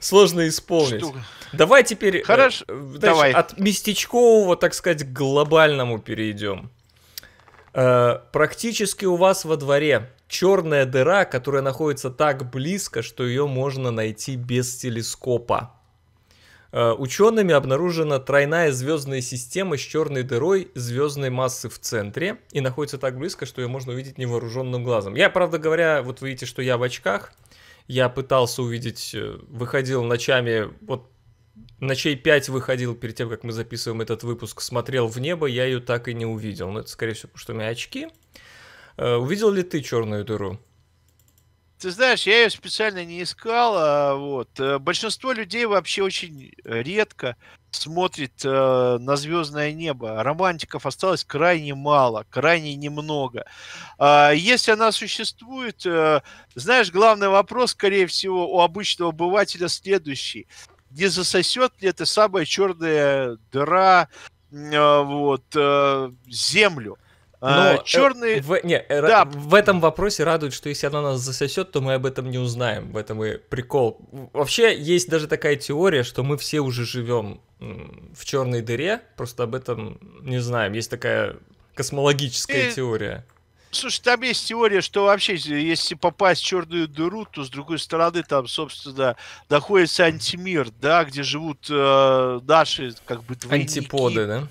сложно исполнить. Давай теперь э, Хорошо, давай. от местечкового, так сказать, к глобальному перейдем. Э, практически у вас во дворе черная дыра, которая находится так близко, что ее можно найти без телескопа. Э, Учеными обнаружена тройная звездная система с черной дырой звездной массы в центре и находится так близко, что ее можно увидеть невооруженным глазом. Я, правда говоря, вот видите, что я в очках. Я пытался увидеть, э, выходил ночами, вот ночей 5 выходил перед тем, как мы записываем этот выпуск, смотрел в небо, я ее так и не увидел. Но ну, это, скорее всего, потому что у меня очки. Э, увидел ли ты черную дыру? Ты знаешь, я ее специально не искал. А вот. Э, большинство людей вообще очень редко смотрит э, на звездное небо. Романтиков осталось крайне мало, крайне немного. Э, если она существует, э, знаешь, главный вопрос, скорее всего, у обычного обывателя следующий не засосет ли эта самая черная дыра а, вот, э, землю. А, Но э, черные... В, не, э, да. в этом вопросе радует, что если она нас засосет, то мы об этом не узнаем. В этом и прикол. Вообще, есть даже такая теория, что мы все уже живем в черной дыре, просто об этом не знаем. Есть такая космологическая и... теория. Слушай, там есть теория, что вообще, если попасть в черную дыру, то с другой стороны там, собственно, находится антимир, да, где живут э, наши, как бы, двойники. Антиподы, да?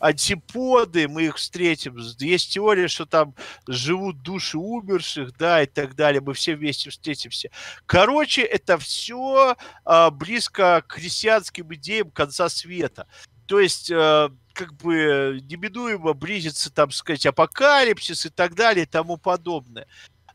антиподы, мы их встретим. Есть теория, что там живут души умерших, да, и так далее. Мы все вместе встретимся. Короче, это все э, а, близко к христианским идеям конца света. То есть... Э, как бы неминуемо близится, там сказать, апокалипсис и так далее и тому подобное.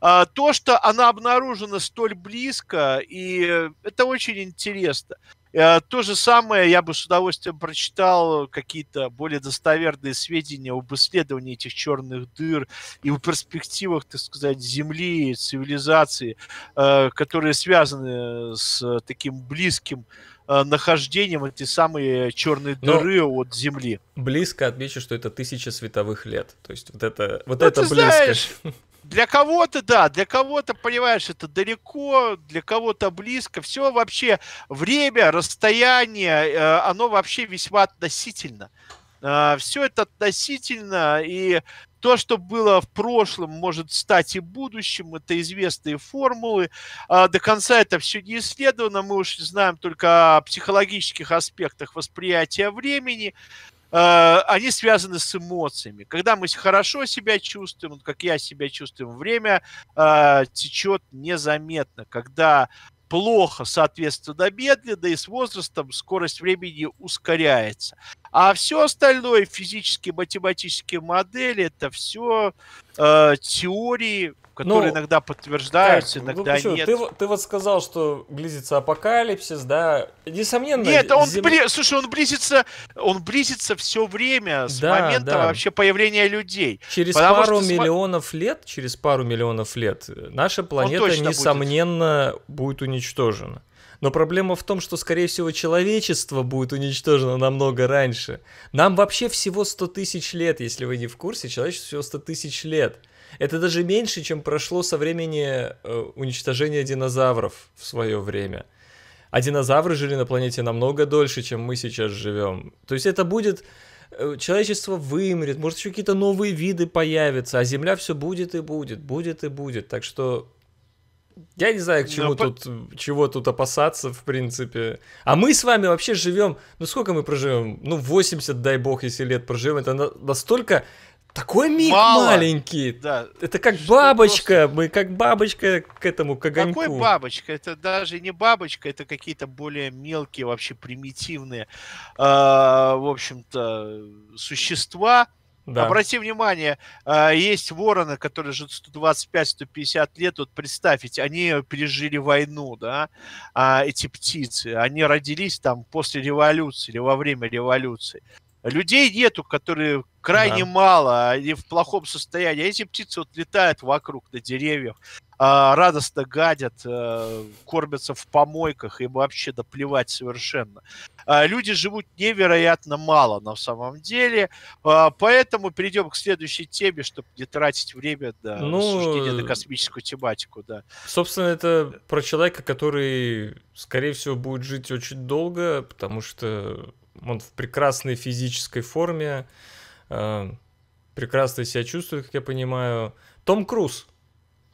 А, то, что она обнаружена столь близко, и э, это очень интересно. Э, то же самое я бы с удовольствием прочитал какие-то более достоверные сведения об исследовании этих черных дыр и о перспективах, так сказать, Земли, цивилизации, э, которые связаны э, с таким близким нахождением этой самой черной дыры Но от Земли. Близко отмечу, что это тысяча световых лет. То есть вот это, вот ну, это близко. Знаешь, Для кого-то, да, для кого-то, понимаешь, это далеко, для кого-то близко. Все вообще, время, расстояние, э, оно вообще весьма относительно. Э, все это относительно, и то, что было в прошлом, может стать и будущим. Это известные формулы. А, до конца это все не исследовано. Мы уж знаем только о психологических аспектах восприятия времени. Э, они связаны с эмоциями. Когда мы хорошо себя чувствуем, как я себя чувствую, время э, течет незаметно. Когда плохо, соответственно, медленно, и с возрастом скорость времени ускоряется. А все остальное, физические, математические модели, это все э, теории, которые ну, иногда подтверждаются, так, иногда ну, нет. Ты, ты вот сказал, что близится апокалипсис, да? Несомненно. Нет, он зем... бли... слушай, он близится, он близится все время с да, момента да. вообще появления людей. Через Потому пару что... миллионов лет, через пару миллионов лет э, наша планета несомненно будет, будет уничтожена. Но проблема в том, что, скорее всего, человечество будет уничтожено намного раньше. Нам вообще всего 100 тысяч лет, если вы не в курсе, человечество всего 100 тысяч лет. Это даже меньше, чем прошло со времени э, уничтожения динозавров в свое время. А динозавры жили на планете намного дольше, чем мы сейчас живем. То есть это будет э, человечество вымрет, может еще какие-то новые виды появятся, а Земля все будет и будет, будет и будет. Так что я не знаю, к чему Но... тут, чего тут опасаться, в принципе. А мы с вами вообще живем, ну сколько мы проживем? Ну 80, дай бог, если лет проживем. Это на, настолько такой миг Мало. маленький. Да. Это как Что бабочка. Просто... Мы как бабочка к этому к огоньку. Какой бабочка? Это даже не бабочка, это какие-то более мелкие, вообще примитивные, а, в общем-то, существа да. Обрати внимание, а, есть вороны, которые живут 125-150 лет, вот представьте, они пережили войну, да, а эти птицы, они родились там после революции или во время революции. Людей нету, которые крайне да. мало, они в плохом состоянии. Эти птицы вот летают вокруг на деревьях. А, радостно гадят, э, кормятся в помойках, им вообще доплевать совершенно. А, люди живут невероятно мало на самом деле, а, поэтому перейдем к следующей теме, чтобы не тратить время на ну, обсуждение на э, космическую тематику. Да. Собственно, это про человека, который, скорее всего, будет жить очень долго, потому что он в прекрасной физической форме, э, прекрасно себя чувствует, как я понимаю. Том Круз,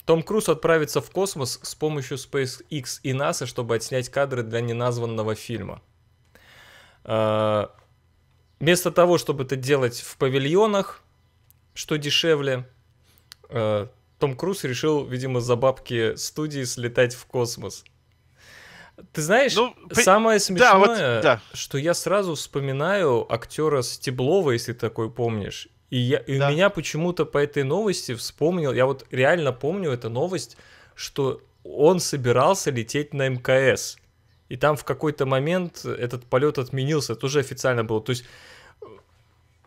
том Круз отправится в космос с помощью SpaceX и NASA, чтобы отснять кадры для неназванного фильма. А, вместо того, чтобы это делать в павильонах, что дешевле, а, том Круз решил, видимо, за бабки студии слетать в космос. Ты знаешь, ну, самое смешное, да, вот, да. что я сразу вспоминаю актера Стеблова, если такой помнишь, и, я, и да. меня почему-то по этой новости вспомнил, я вот реально помню эту новость, что он собирался лететь на МКС. И там в какой-то момент этот полет отменился, это уже официально было. То есть э,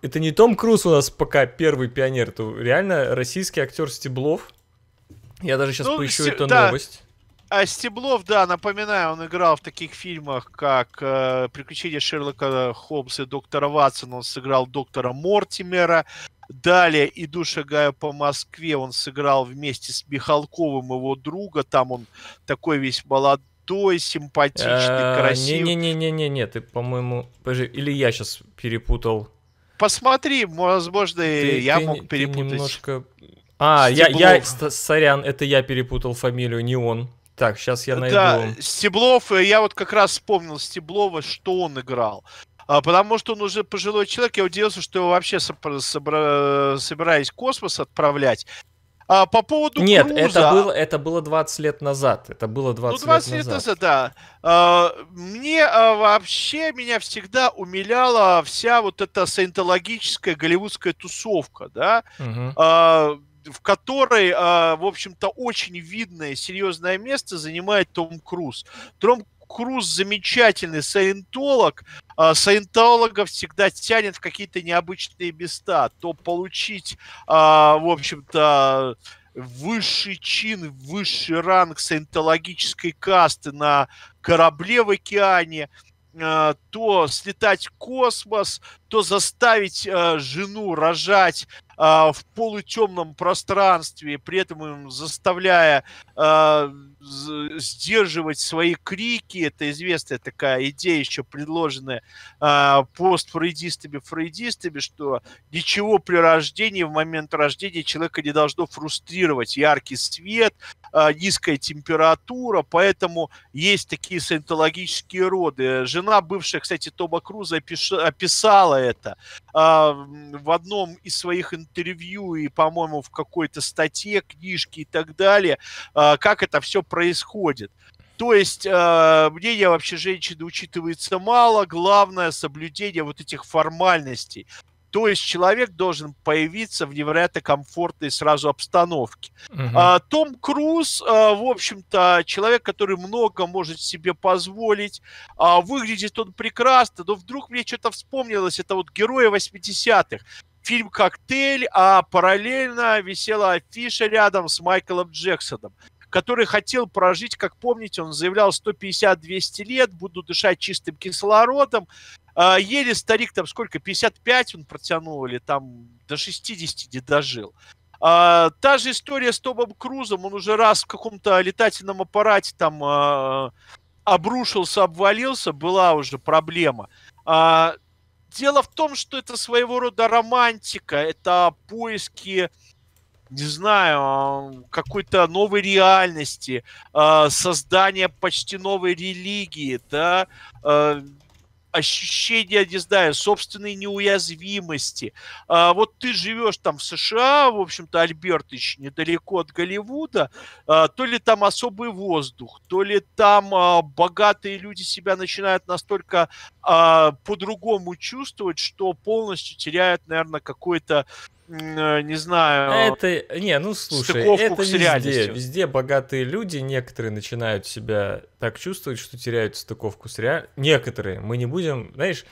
это не Том Круз у нас пока первый пионер, это реально российский актер Стеблов. Я даже сейчас ну, поищу се- эту да. новость. А Стеблов, да, напоминаю, он играл в таких фильмах, как э, «Приключения Шерлока Холмса и доктора Ватсона». Он сыграл доктора Мортимера. Далее «Иду шагаю по Москве» он сыграл вместе с Михалковым, его друга. Там он такой весь молодой молодой, симпатичный, э, красивый. Не-не-не-не-не, ты, по-моему... или я сейчас перепутал. Посмотри, возможно, ты, я ты, мог ты немножко... А, я, я, сорян, это я перепутал фамилию, не он. Так, сейчас я найду. Да, Стеблов, э, я вот как раз вспомнил Стеблова, что он играл. А, потому что он уже пожилой человек, я удивился, что его вообще собра... собираясь в космос отправлять. А по поводу Нет, Круза... это было, это было 20 лет назад. Это было 20, ну, 20 лет, лет назад. да. А, мне а, вообще, меня всегда умиляла вся вот эта саентологическая голливудская тусовка, да. Угу в которой, а, в общем-то, очень видное, серьезное место занимает Том Круз. Том Круз замечательный саентолог. А, саентологов всегда тянет в какие-то необычные места. То получить, а, в общем-то, высший чин, высший ранг саентологической касты на корабле в океане, то слетать в космос, то заставить жену рожать а, в полутемном пространстве, при этом им заставляя а, сдерживать свои крики. Это известная такая идея, еще предложенная а, постфрейдистами, фрейдистами, что ничего при рождении, в момент рождения человека не должно фрустрировать. Яркий свет, низкая температура, поэтому есть такие саентологические роды. Жена бывшая, кстати, Тома Круза описала это в одном из своих интервью интервью и, по-моему, в какой-то статье, книжке и так далее, а, как это все происходит. То есть э, мнение вообще женщины учитывается мало, главное соблюдение вот этих формальностей. То есть человек должен появиться в невероятно комфортной сразу обстановке. Угу. А, Том Круз, а, в общем-то, человек, который много может себе позволить. А, выглядит он прекрасно, но вдруг мне что-то вспомнилось. Это вот герои 80-х фильм «Коктейль», а параллельно висела афиша рядом с Майклом Джексоном который хотел прожить, как помните, он заявлял 150-200 лет, буду дышать чистым кислородом. А, еле старик там сколько, 55 он протянул или там до 60 не дожил. А, та же история с Тобом Крузом, он уже раз в каком-то летательном аппарате там а, обрушился, обвалился, была уже проблема. А, Дело в том, что это своего рода романтика, это поиски, не знаю, какой-то новой реальности, а, создание почти новой религии, да, а, ощущение, не знаю, собственной неуязвимости. А, вот ты живешь там в США, в общем-то, Альбертыч, недалеко от Голливуда, а, то ли там особый воздух, то ли там а, богатые люди себя начинают настолько а, по-другому чувствовать, что полностью теряют, наверное, какой-то Э, не знаю. Это не, ну слушай, это везде, везде богатые люди, некоторые начинают себя так чувствовать, что теряют стыковку с реальностью. Некоторые, мы не будем, знаешь,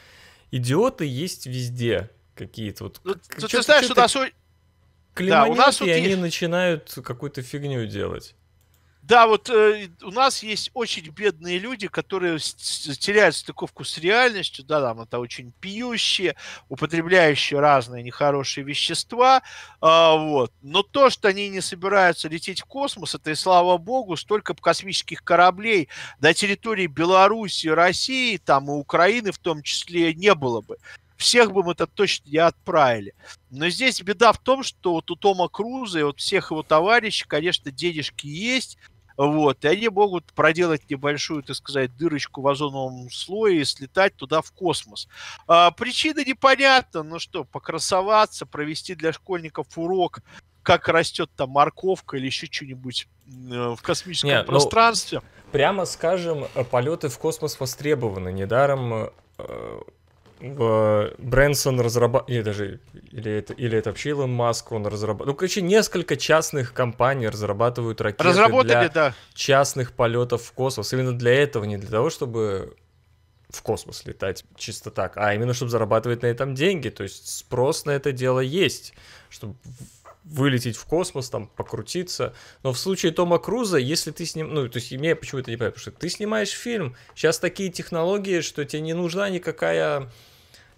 идиоты есть везде какие-то вот. Ну, ты, знаешь, что нас клемонят, да, у нас и вот они есть... начинают какую-то фигню делать. Да, вот э, у нас есть очень бедные люди, которые теряют стыковку с реальностью, да, там это очень пьющие, употребляющие разные нехорошие вещества, э, вот. Но то, что они не собираются лететь в космос, это и слава богу, столько космических кораблей на территории Беларуси, России, там и Украины в том числе не было бы всех бы мы это точно не отправили. Но здесь беда в том, что вот у Тома Круза и вот всех его товарищей, конечно, денежки есть, вот, и они могут проделать небольшую, так сказать, дырочку в озоновом слое и слетать туда в космос. А, причина непонятна, ну что, покрасоваться, провести для школьников урок, как растет там морковка или еще что-нибудь э, в космическом Не, ну, пространстве. Ну, прямо скажем, полеты в космос востребованы. Недаром э, Э, Брэнсон разрабатывал, или даже, или это, или это вообще Илон Маск, он разрабатывал, ну, короче, несколько частных компаний разрабатывают ракеты Разработали, для да. частных полетов в космос, именно для этого, не для того, чтобы в космос летать чисто так, а именно чтобы зарабатывать на этом деньги. То есть спрос на это дело есть, чтобы вылететь в космос, там, покрутиться. Но в случае Тома Круза, если ты с Ну, то есть, имея почему это не понятно, потому что ты снимаешь фильм, сейчас такие технологии, что тебе не нужна никакая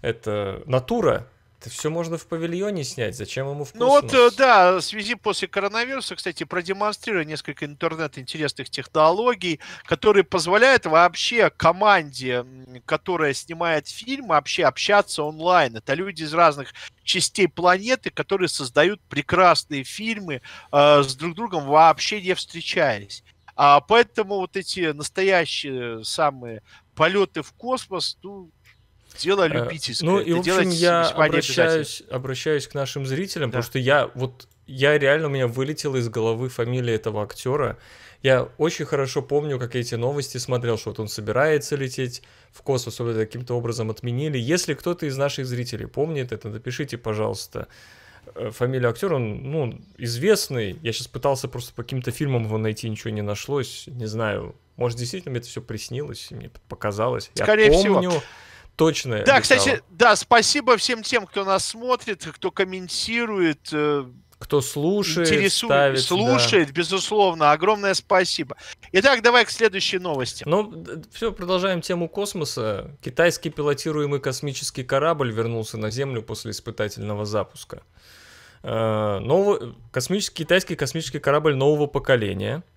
это натура, это все можно в павильоне снять, зачем ему в космос? Ну вот, э, да, в связи после коронавируса, кстати, продемонстрировали несколько интернет-интересных технологий, которые позволяют вообще команде, которая снимает фильм, вообще общаться онлайн. Это люди из разных частей планеты, которые создают прекрасные фильмы, э, с друг другом вообще не встречаясь. А поэтому вот эти настоящие э, самые полеты в космос, ну, Дело э, любительское. Ну и, в общем, я обращаюсь, обращаюсь к нашим зрителям, да. потому что я вот, я реально, у меня вылетела из головы фамилия этого актера. Я очень хорошо помню, как я эти новости смотрел, что вот он собирается лететь в космос, особенно каким-то образом отменили. Если кто-то из наших зрителей помнит это, напишите, пожалуйста. Э, фамилия актера, он, ну, известный. Я сейчас пытался просто по каким-то фильмам его найти, ничего не нашлось. Не знаю, может, действительно мне это все приснилось, мне показалось. Скорее я помню, всего точно. Да, летало. кстати, да, спасибо всем тем, кто нас смотрит, кто комментирует. Э, кто слушает, интересует, ставит, слушает, да. безусловно, огромное спасибо. Итак, давай к следующей новости. Ну, все, продолжаем тему космоса. Китайский пилотируемый космический корабль вернулся на Землю после испытательного запуска. Э, Новый, космический, китайский космический корабль нового поколения –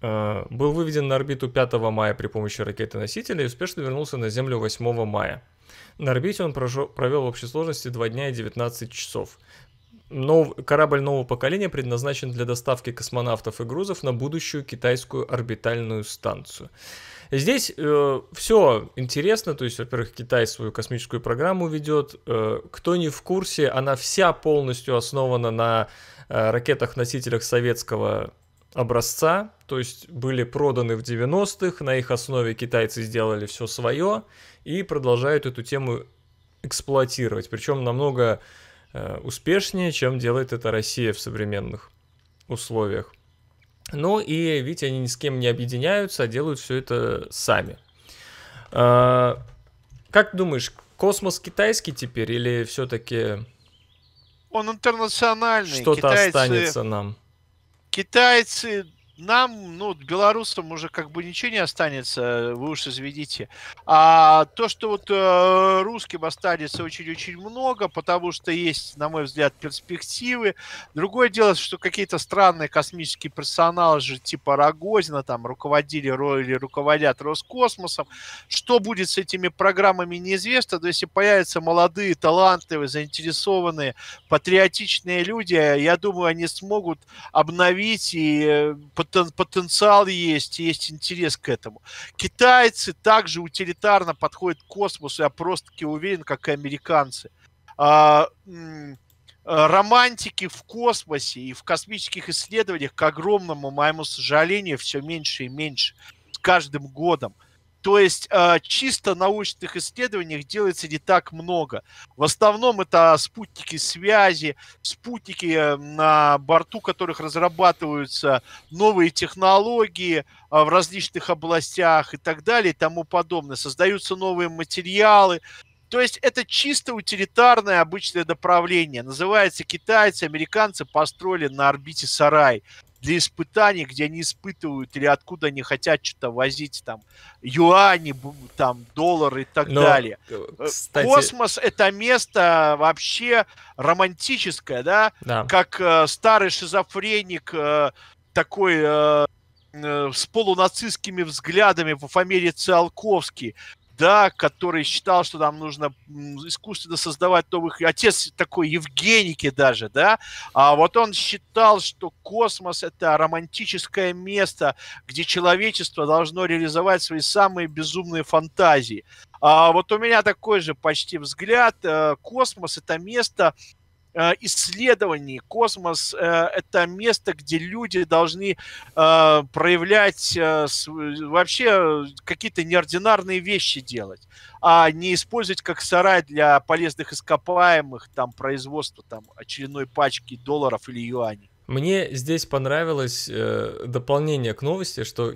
Э, был выведен на орбиту 5 мая при помощи ракеты-носителя и успешно вернулся на Землю 8 мая. На орбите он провел в общей сложности 2 дня и 19 часов. Нов... Корабль нового поколения предназначен для доставки космонавтов и грузов на будущую китайскую орбитальную станцию. Здесь э, все интересно, то есть, во-первых, Китай свою космическую программу ведет. Э, кто не в курсе, она вся полностью основана на э, ракетах-носителях советского образца, то есть были проданы в 90-х, на их основе китайцы сделали все свое и продолжают эту тему эксплуатировать, причем намного э, успешнее, чем делает это Россия в современных условиях. Ну и ведь они ни с кем не объединяются, а делают все это сами. Э, как думаешь, космос китайский теперь или все-таки... Он интернациональный. Что-то останется нам. Китайцы нам, ну, белорусам уже как бы ничего не останется, вы уж извините. А то, что вот э, русским останется очень-очень много, потому что есть, на мой взгляд, перспективы. Другое дело, что какие-то странные космические персоналы же типа Рогозина там руководили или руководят Роскосмосом. Что будет с этими программами, неизвестно. Но если появятся молодые, талантливые, заинтересованные, патриотичные люди, я думаю, они смогут обновить и э, потенциал есть, есть интерес к этому. Китайцы также утилитарно подходят к космосу, я просто-таки уверен, как и американцы. А, э, романтики в космосе и в космических исследованиях, к огромному моему сожалению, все меньше и меньше с каждым годом. То есть а, чисто научных исследований делается не так много. В основном это спутники связи, спутники э, на борту которых разрабатываются новые технологии а, в различных областях и так далее и тому подобное. Создаются новые материалы, то есть это чисто утилитарное обычное направление. Называется китайцы, американцы построили на орбите сарай для испытаний, где они испытывают или откуда они хотят что-то возить, там, юани, там, доллары и так Но, ну, далее. Э, э, кстати... Космос — это место вообще романтическое, да? да. Как э, старый шизофреник э, такой... Э, э с полунацистскими взглядами по фамилии Циолковский да, который считал, что нам нужно искусственно создавать новых... Отец такой Евгеники даже, да? А вот он считал, что космос — это романтическое место, где человечество должно реализовать свои самые безумные фантазии. А вот у меня такой же почти взгляд. Э, космос — это место, Э, исследований. Космос э, — это место, где люди должны э, проявлять вообще какие-то неординарные вещи делать, а не использовать как сарай для полезных ископаемых, там, производства там, очередной пачки долларов или юаней. Мне здесь понравилось дополнение к новости, что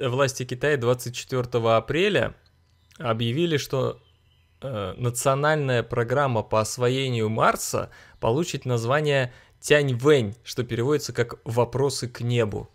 власти Китая 24 апреля объявили, что Э, национальная программа по освоению Марса получит название Тяньвэнь, что переводится как «вопросы к небу».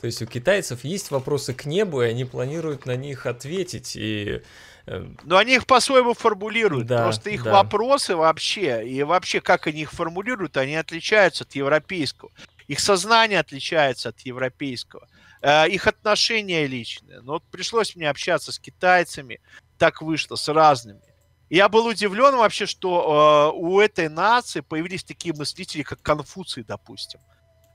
То есть у китайцев есть вопросы к небу, и они планируют на них ответить. И... Э, Но ну, они их по-своему формулируют. Да, Просто их да. вопросы вообще, и вообще как они их формулируют, они отличаются от европейского. Их сознание отличается от европейского. Э, их отношения личные. Но ну, вот пришлось мне общаться с китайцами, так вышло, с разными. Я был удивлен вообще, что э, у этой нации появились такие мыслители, как Конфуций, допустим.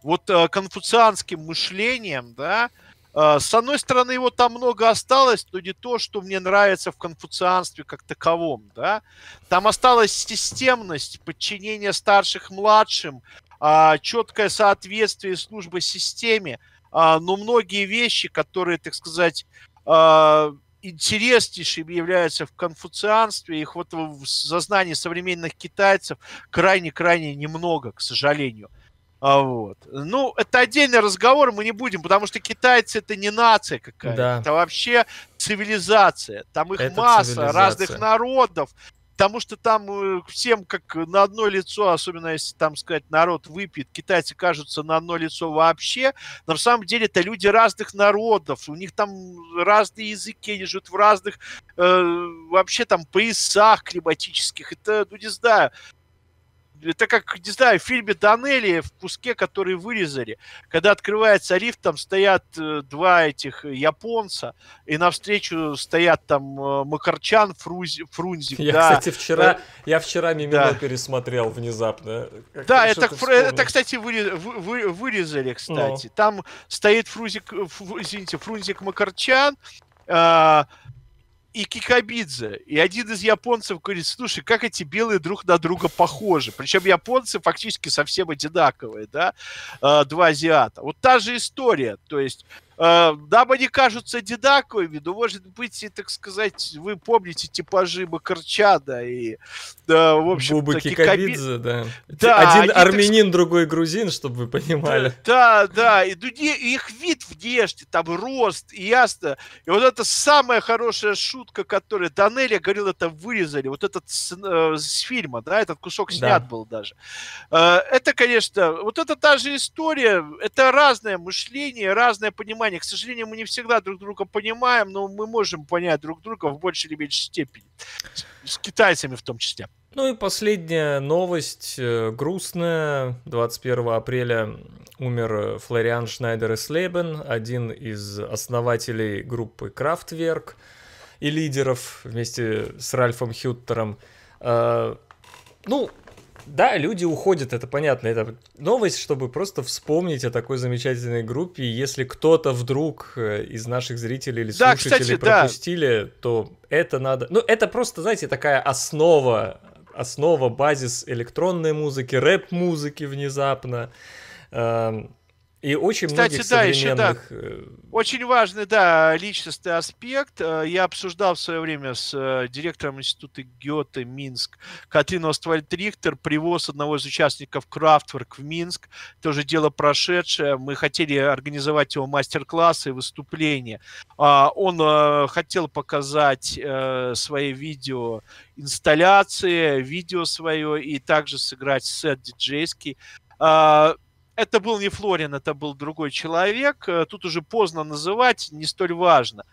Вот э, конфуцианским мышлением, да, э, с одной стороны, его там много осталось, но не то, что мне нравится в конфуцианстве как таковом, да. Там осталась системность, подчинение старших младшим, э, четкое соответствие службы системе, э, но многие вещи, которые, так сказать, э, интереснейшим является в конфуцианстве. Их вот в сознании современных китайцев крайне-крайне немного, к сожалению. А вот. Ну, это отдельный разговор, мы не будем, потому что китайцы это не нация какая-то, да. это вообще цивилизация. Там их это масса разных народов, потому что там э, всем как на одно лицо, особенно если там сказать народ выпьет, китайцы кажутся на одно лицо вообще, но на самом деле это люди разных народов, у них там разные языки, они живут в разных э, вообще там поясах климатических, это, ну не знаю, это как, не знаю, в фильме Данели в пуске, который вырезали, когда открывается лифт, там стоят э, два этих японца, и навстречу стоят там э, Макарчан, Фрузи, Фрунзик. Я, да. кстати, вчера, э, я вчера Мимино да. пересмотрел внезапно. Как да, это, это, кстати, вырезали, ну. кстати. Ну. Там стоит Фрузик, извините, Фрунзик Макарчан, и Кикабидзе. И один из японцев говорит, слушай, как эти белые друг на друга похожи. Причем японцы фактически совсем одинаковые, да, э, два азиата. Вот та же история. То есть Дабы они кажутся одинаковыми, но, может быть, так сказать, вы помните типажи Макарчана и, да, в общем, Бубы такие Кикабидзе, коми... да. да. Один они, армянин, так... другой грузин, чтобы вы понимали. Да, да, и, ну, не, их вид внешне, там рост, и ясно. И вот это самая хорошая шутка, которая Данелия говорил, это вырезали, вот этот с, э, с фильма, да, этот кусок снят да. был даже. Э, это, конечно, вот это та же история, это разное мышление, разное понимание понимание. К сожалению, мы не всегда друг друга понимаем, но мы можем понять друг друга в большей или меньшей степени. С, китайцами в том числе. Ну и последняя новость, э, грустная. 21 апреля умер Флориан Шнайдер из один из основателей группы Крафтверк и лидеров вместе с Ральфом Хюттером. Э, ну, да, люди уходят, это понятно. Это новость, чтобы просто вспомнить о такой замечательной группе. Если кто-то вдруг э, из наших зрителей или да, слушателей кстати, пропустили, да. то это надо. Ну, это просто, знаете, такая основа, основа, базис электронной музыки, рэп-музыки внезапно. Эм, и очень Кстати, многих да, современных... еще э, да. Очень важный, да, личностный аспект. Э, я обсуждал в свое время с э, директором института Гёте Минск Катлин Оствальд Рихтер привоз одного из участников Крафтворк в Минск. Тоже дело прошедшее. Мы хотели организовать его мастер-классы и выступления. А, он хотел показать свои видео инсталляции, видео свое и также сыграть сет диджейский а, это был не Флорин, это был другой человек. Э, тут уже поздно называть, не столь важно.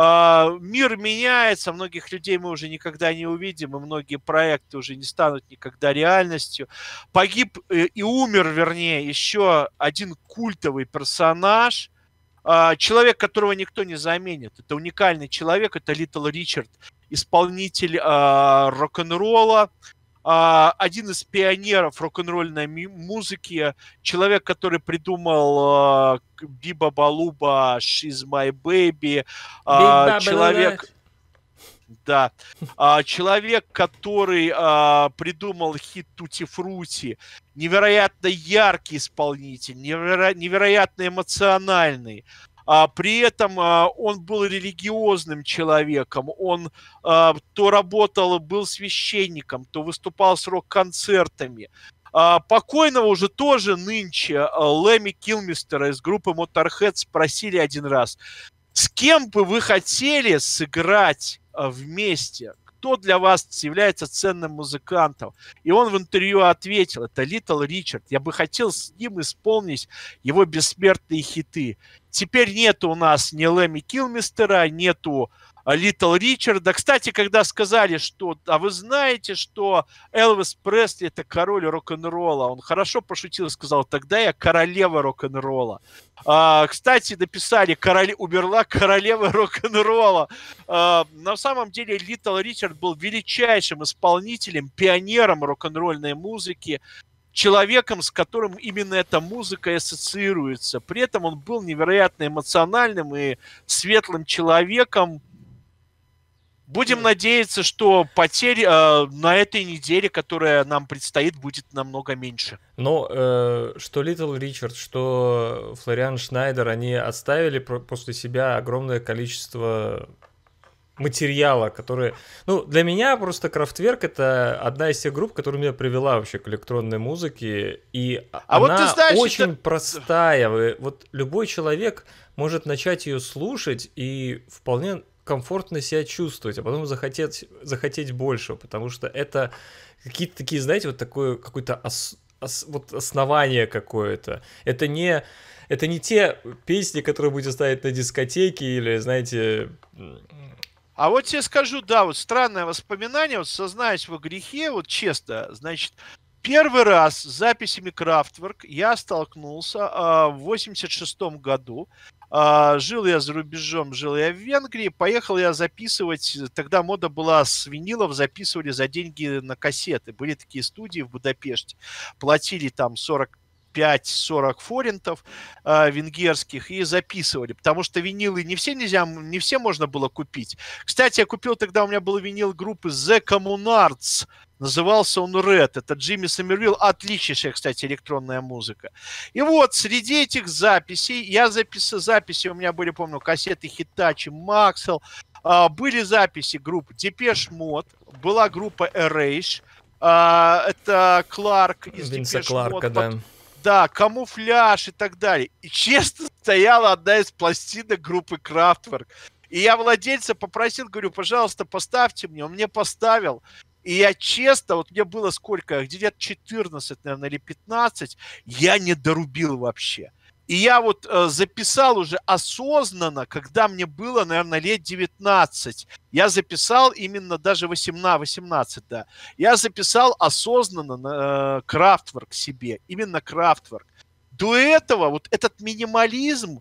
А, мир меняется, многих людей мы уже никогда не увидим, и многие проекты уже не станут никогда реальностью. Погиб э, и умер, вернее, еще один культовый персонаж, а, человек, которого никто не заменит. Это уникальный человек, это Литл Ричард, исполнитель а, рок-н-ролла, а, один из пионеров рок-н-ролльной музыки, человек, который придумал Биба Балуба, She's My Baby, человек... Да. А, человек, который а, придумал хит Тути Фрути, невероятно яркий исполнитель, неверо- невероятно эмоциональный. А при этом а, он был религиозным человеком, он а, то работал, был священником, то выступал с рок-концертами. Покойного уже тоже нынче Лэми Килмистера из группы Motorhead спросили один раз, с кем бы вы хотели сыграть вместе? кто для вас является ценным музыкантом. И он в интервью ответил, это Литл Ричард. Я бы хотел с ним исполнить его бессмертные хиты. Теперь нет у нас ни Лэми Килмистера, нету Э, Литл Ричарда. Кстати, когда сказали, что, а вы знаете, что Элвис Пресли это король рок-н-ролла, он хорошо пошутил и сказал, тогда я королева рок-н-ролла. А, кстати, написали, король, умерла королева рок-н-ролла. А, на самом деле Литл Ричард был величайшим исполнителем, пионером рок-н-ролльной музыки человеком, с которым именно эта музыка ассоциируется. При этом он был невероятно эмоциональным и светлым человеком, Будем надеяться, что потерь э, на этой неделе, которая нам предстоит, будет намного меньше. Но ну, э, что Литл Ричард, что Флориан Шнайдер, они оставили после себя огромное количество материала, которые... Ну, для меня просто Крафтверк — это одна из тех групп, которая меня привела вообще к электронной музыке, и а она вот знаешь, очень это... простая. Вот любой человек может начать ее слушать и вполне комфортно себя чувствовать, а потом захотеть, захотеть больше, потому что это какие-то такие, знаете, вот такое какое-то ос, ос, вот основание какое-то. Это не, это не те песни, которые будете ставить на дискотеке или, знаете... А вот тебе скажу, да, вот странное воспоминание, вот сознаюсь во грехе, вот честно, значит, первый раз с записями Крафтверк я столкнулся э, в 86 году. А, жил я за рубежом, жил я в Венгрии, поехал я записывать, тогда мода была с винилов, записывали за деньги на кассеты. Были такие студии в Будапеште, платили там 40 40 форинтов э, венгерских и записывали, потому что винилы не все нельзя, не все можно было купить. Кстати, я купил тогда, у меня был винил группы The Communards, Назывался он Red. Это Джимми Сомервилл. Отличнейшая, кстати, электронная музыка. И вот среди этих записей, я запис, записи, у меня были, помню, кассеты Хитачи, Максел, а, были записи группы Depeche Мод, была группа Erase, а, это Кларк из Винса Depeche Кларка, Mode, да. да, камуфляж и так далее. И честно стояла одна из пластинок группы Крафтворк. И я владельца попросил, говорю, пожалуйста, поставьте мне. Он мне поставил. И я честно, вот мне было сколько, где-то 14, наверное, или 15, я не дорубил вообще. И я вот э, записал уже осознанно, когда мне было, наверное, лет 19. Я записал именно даже 18-18, да. Я записал осознанно э, крафтворк себе, именно крафтворк. До этого вот этот минимализм,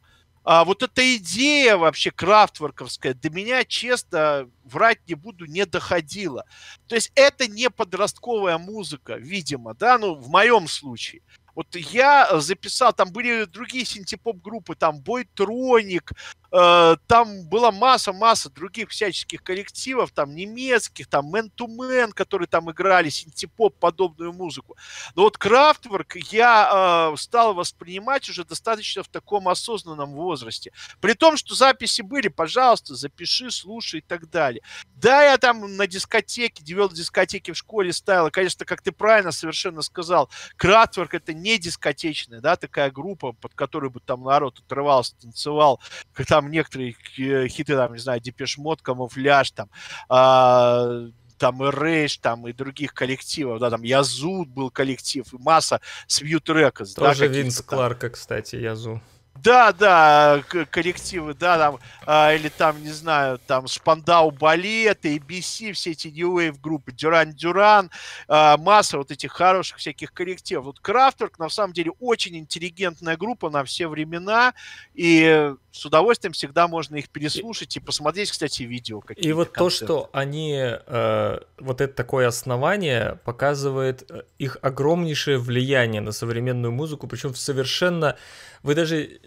а, вот эта идея вообще крафтворковская до меня, честно, врать не буду, не доходила. То есть это не подростковая музыка, видимо, да, ну, в моем случае. Вот я записал, там были другие синтепоп-группы, там Бойтроник, Э, там была масса-масса других всяческих коллективов, там немецких, там Man to Man, которые там играли синтепоп, подобную музыку. Но вот крафтворк я э, стал воспринимать уже достаточно в таком осознанном возрасте. При том, что записи были, пожалуйста, запиши, слушай и так далее. Да, я там на дискотеке, девел дискотеки в школе ставил, конечно, как ты правильно совершенно сказал, крафтворк это не дискотечная, да, такая группа, под которую бы там народ отрывался, танцевал, как там некоторые э, хиты, там, не знаю, Депешмот, Камуфляж, там, э, там и Рейш, там и других коллективов, да, там Язу был коллектив, и масса свью трека. Тоже да, Винс Кларка, кстати, Язу. Да, да, коллективы, да, там, э, или там, не знаю, там Шпандау Балет, ABC, все эти New Wave группы, Дюран Дюран, э, масса вот этих хороших всяких коллективов. Вот Крафтворк, на самом деле, очень интеллигентная группа на все времена, и с удовольствием всегда можно их переслушать и посмотреть, кстати, видео. И вот концерты. то, что они, э, вот это такое основание показывает э, их огромнейшее влияние на современную музыку, причем совершенно, вы даже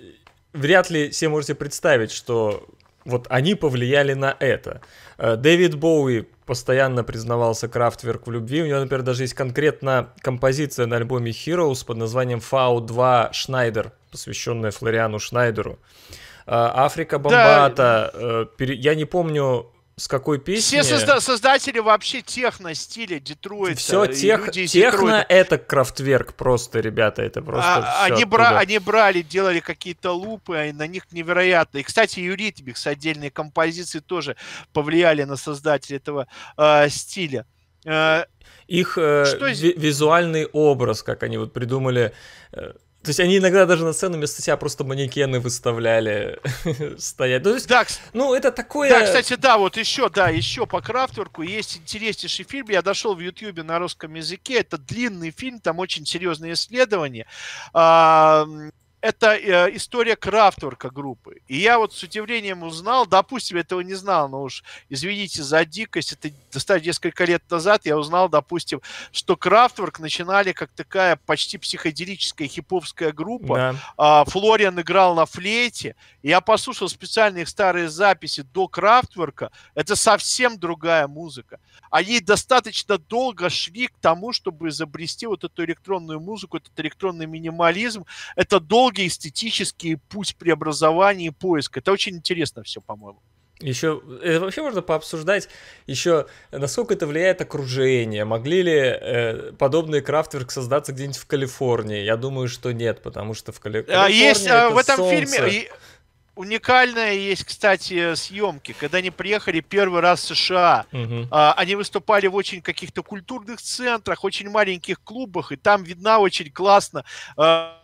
вряд ли все можете представить, что вот они повлияли на это. Э, Дэвид Боуи постоянно признавался Крафтверк в любви. У него, например, даже есть конкретно композиция на альбоме Heroes под названием Фау 2 Шнайдер, посвященная Флориану Шнайдеру. Э, Африка Бомбата. Да. Э, я не помню с какой песни. Все созда- создатели вообще техно стиля Детройта. Все тех- техно Детройта. это крафтверк просто, ребята, это просто. А, они, бра- они брали, делали какие-то лупы, и а на них невероятно. И, кстати, Юритмикс отдельные композиции тоже повлияли на создателей этого э, стиля. Э, Их э, ви- визуальный образ, как они вот придумали. Э, то есть они иногда даже на сцену вместо себя просто манекены выставляли стоять. Ну, есть, да, ну, это такое... Да, кстати, да, вот еще, да, еще по Крафтверку есть интереснейший фильм. Я дошел в Ютьюбе на русском языке. Это длинный фильм, там очень серьезные исследования. А, это э, история крафтворка группы. И я вот с удивлением узнал, допустим, этого не знал, но уж извините за дикость, это достать несколько лет назад я узнал, допустим, что крафтворк начинали как такая почти психоделическая хиповская группа. Да. Э, Флориан играл на флейте. Я послушал специальные старые записи до крафтворка. Это совсем другая музыка. Они достаточно долго шли к тому, чтобы изобрести вот эту электронную музыку, этот электронный минимализм. Это долго технологии, эстетические, пусть преобразования, и поиск. Это очень интересно все, по-моему. Еще это вообще можно пообсуждать еще, насколько это влияет окружение. Могли ли э, подобный крафтверк создаться где-нибудь в Калифорнии? Я думаю, что нет, потому что в Кали... А, Калифорнии. А есть а, в этом солнце. фильме уникальная есть, кстати, съемки. Когда они приехали первый раз в США, угу. а, они выступали в очень каких-то культурных центрах, очень маленьких клубах, и там видна очень классно. А,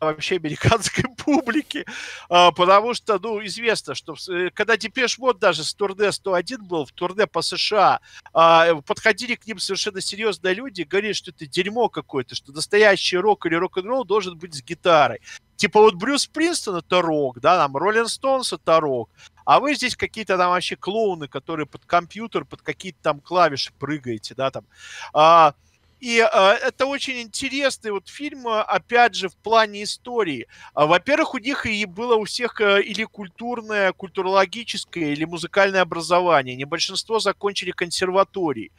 вообще американской публики, а, потому что, ну, известно, что э, когда Депеш Мод даже с турне 101 был, в турне по США, а, э, подходили к ним совершенно серьезные люди, говорили, что это дерьмо какое-то, что настоящий рок или рок-н-ролл должен быть с гитарой. Типа вот Брюс Принстон это рок, да, там Роллин Стоунс это рок, а вы здесь какие-то там вообще клоуны, которые под компьютер, под какие-то там клавиши прыгаете, да, там. А, и э, это очень интересный вот фильм, э, опять же, в плане истории. А, во-первых, у них и было у всех э, или культурное, культурологическое, или музыкальное образование. Не большинство закончили консерватории.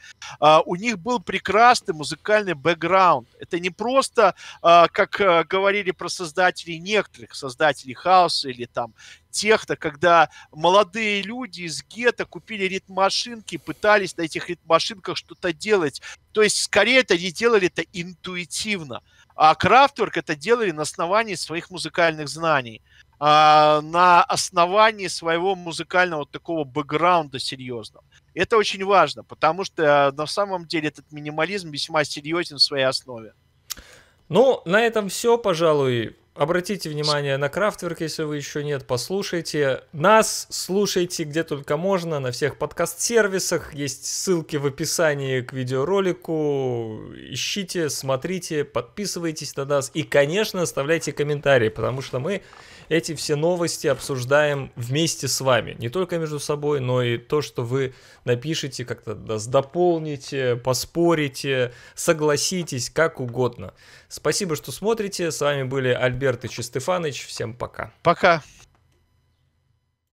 Э, у них был прекрасный музыкальный бэкграунд. Это не просто, э, как э, говорили про создателей некоторых, создателей хаоса или там техно, когда молодые люди из гетто купили ритм-машинки, пытались на этих ритм-машинках что-то делать. То есть, скорее, это они делали это интуитивно. А крафтворк это делали на основании своих музыкальных знаний а, на основании своего музыкального вот такого бэкграунда серьезного. Это очень важно, потому что э, на самом деле этот минимализм весьма серьезен в своей основе. Ну, на этом все, пожалуй. Обратите внимание на Крафтверк, если вы еще нет, послушайте. Нас слушайте где только можно, на всех подкаст-сервисах. Есть ссылки в описании к видеоролику. Ищите, смотрите, подписывайтесь на нас. И, конечно, оставляйте комментарии, потому что мы эти все новости обсуждаем вместе с вами. Не только между собой, но и то, что вы напишите, как-то дополните, поспорите, согласитесь, как угодно. Спасибо, что смотрите. С вами были Альберт и Чистефаныч. Всем пока. Пока.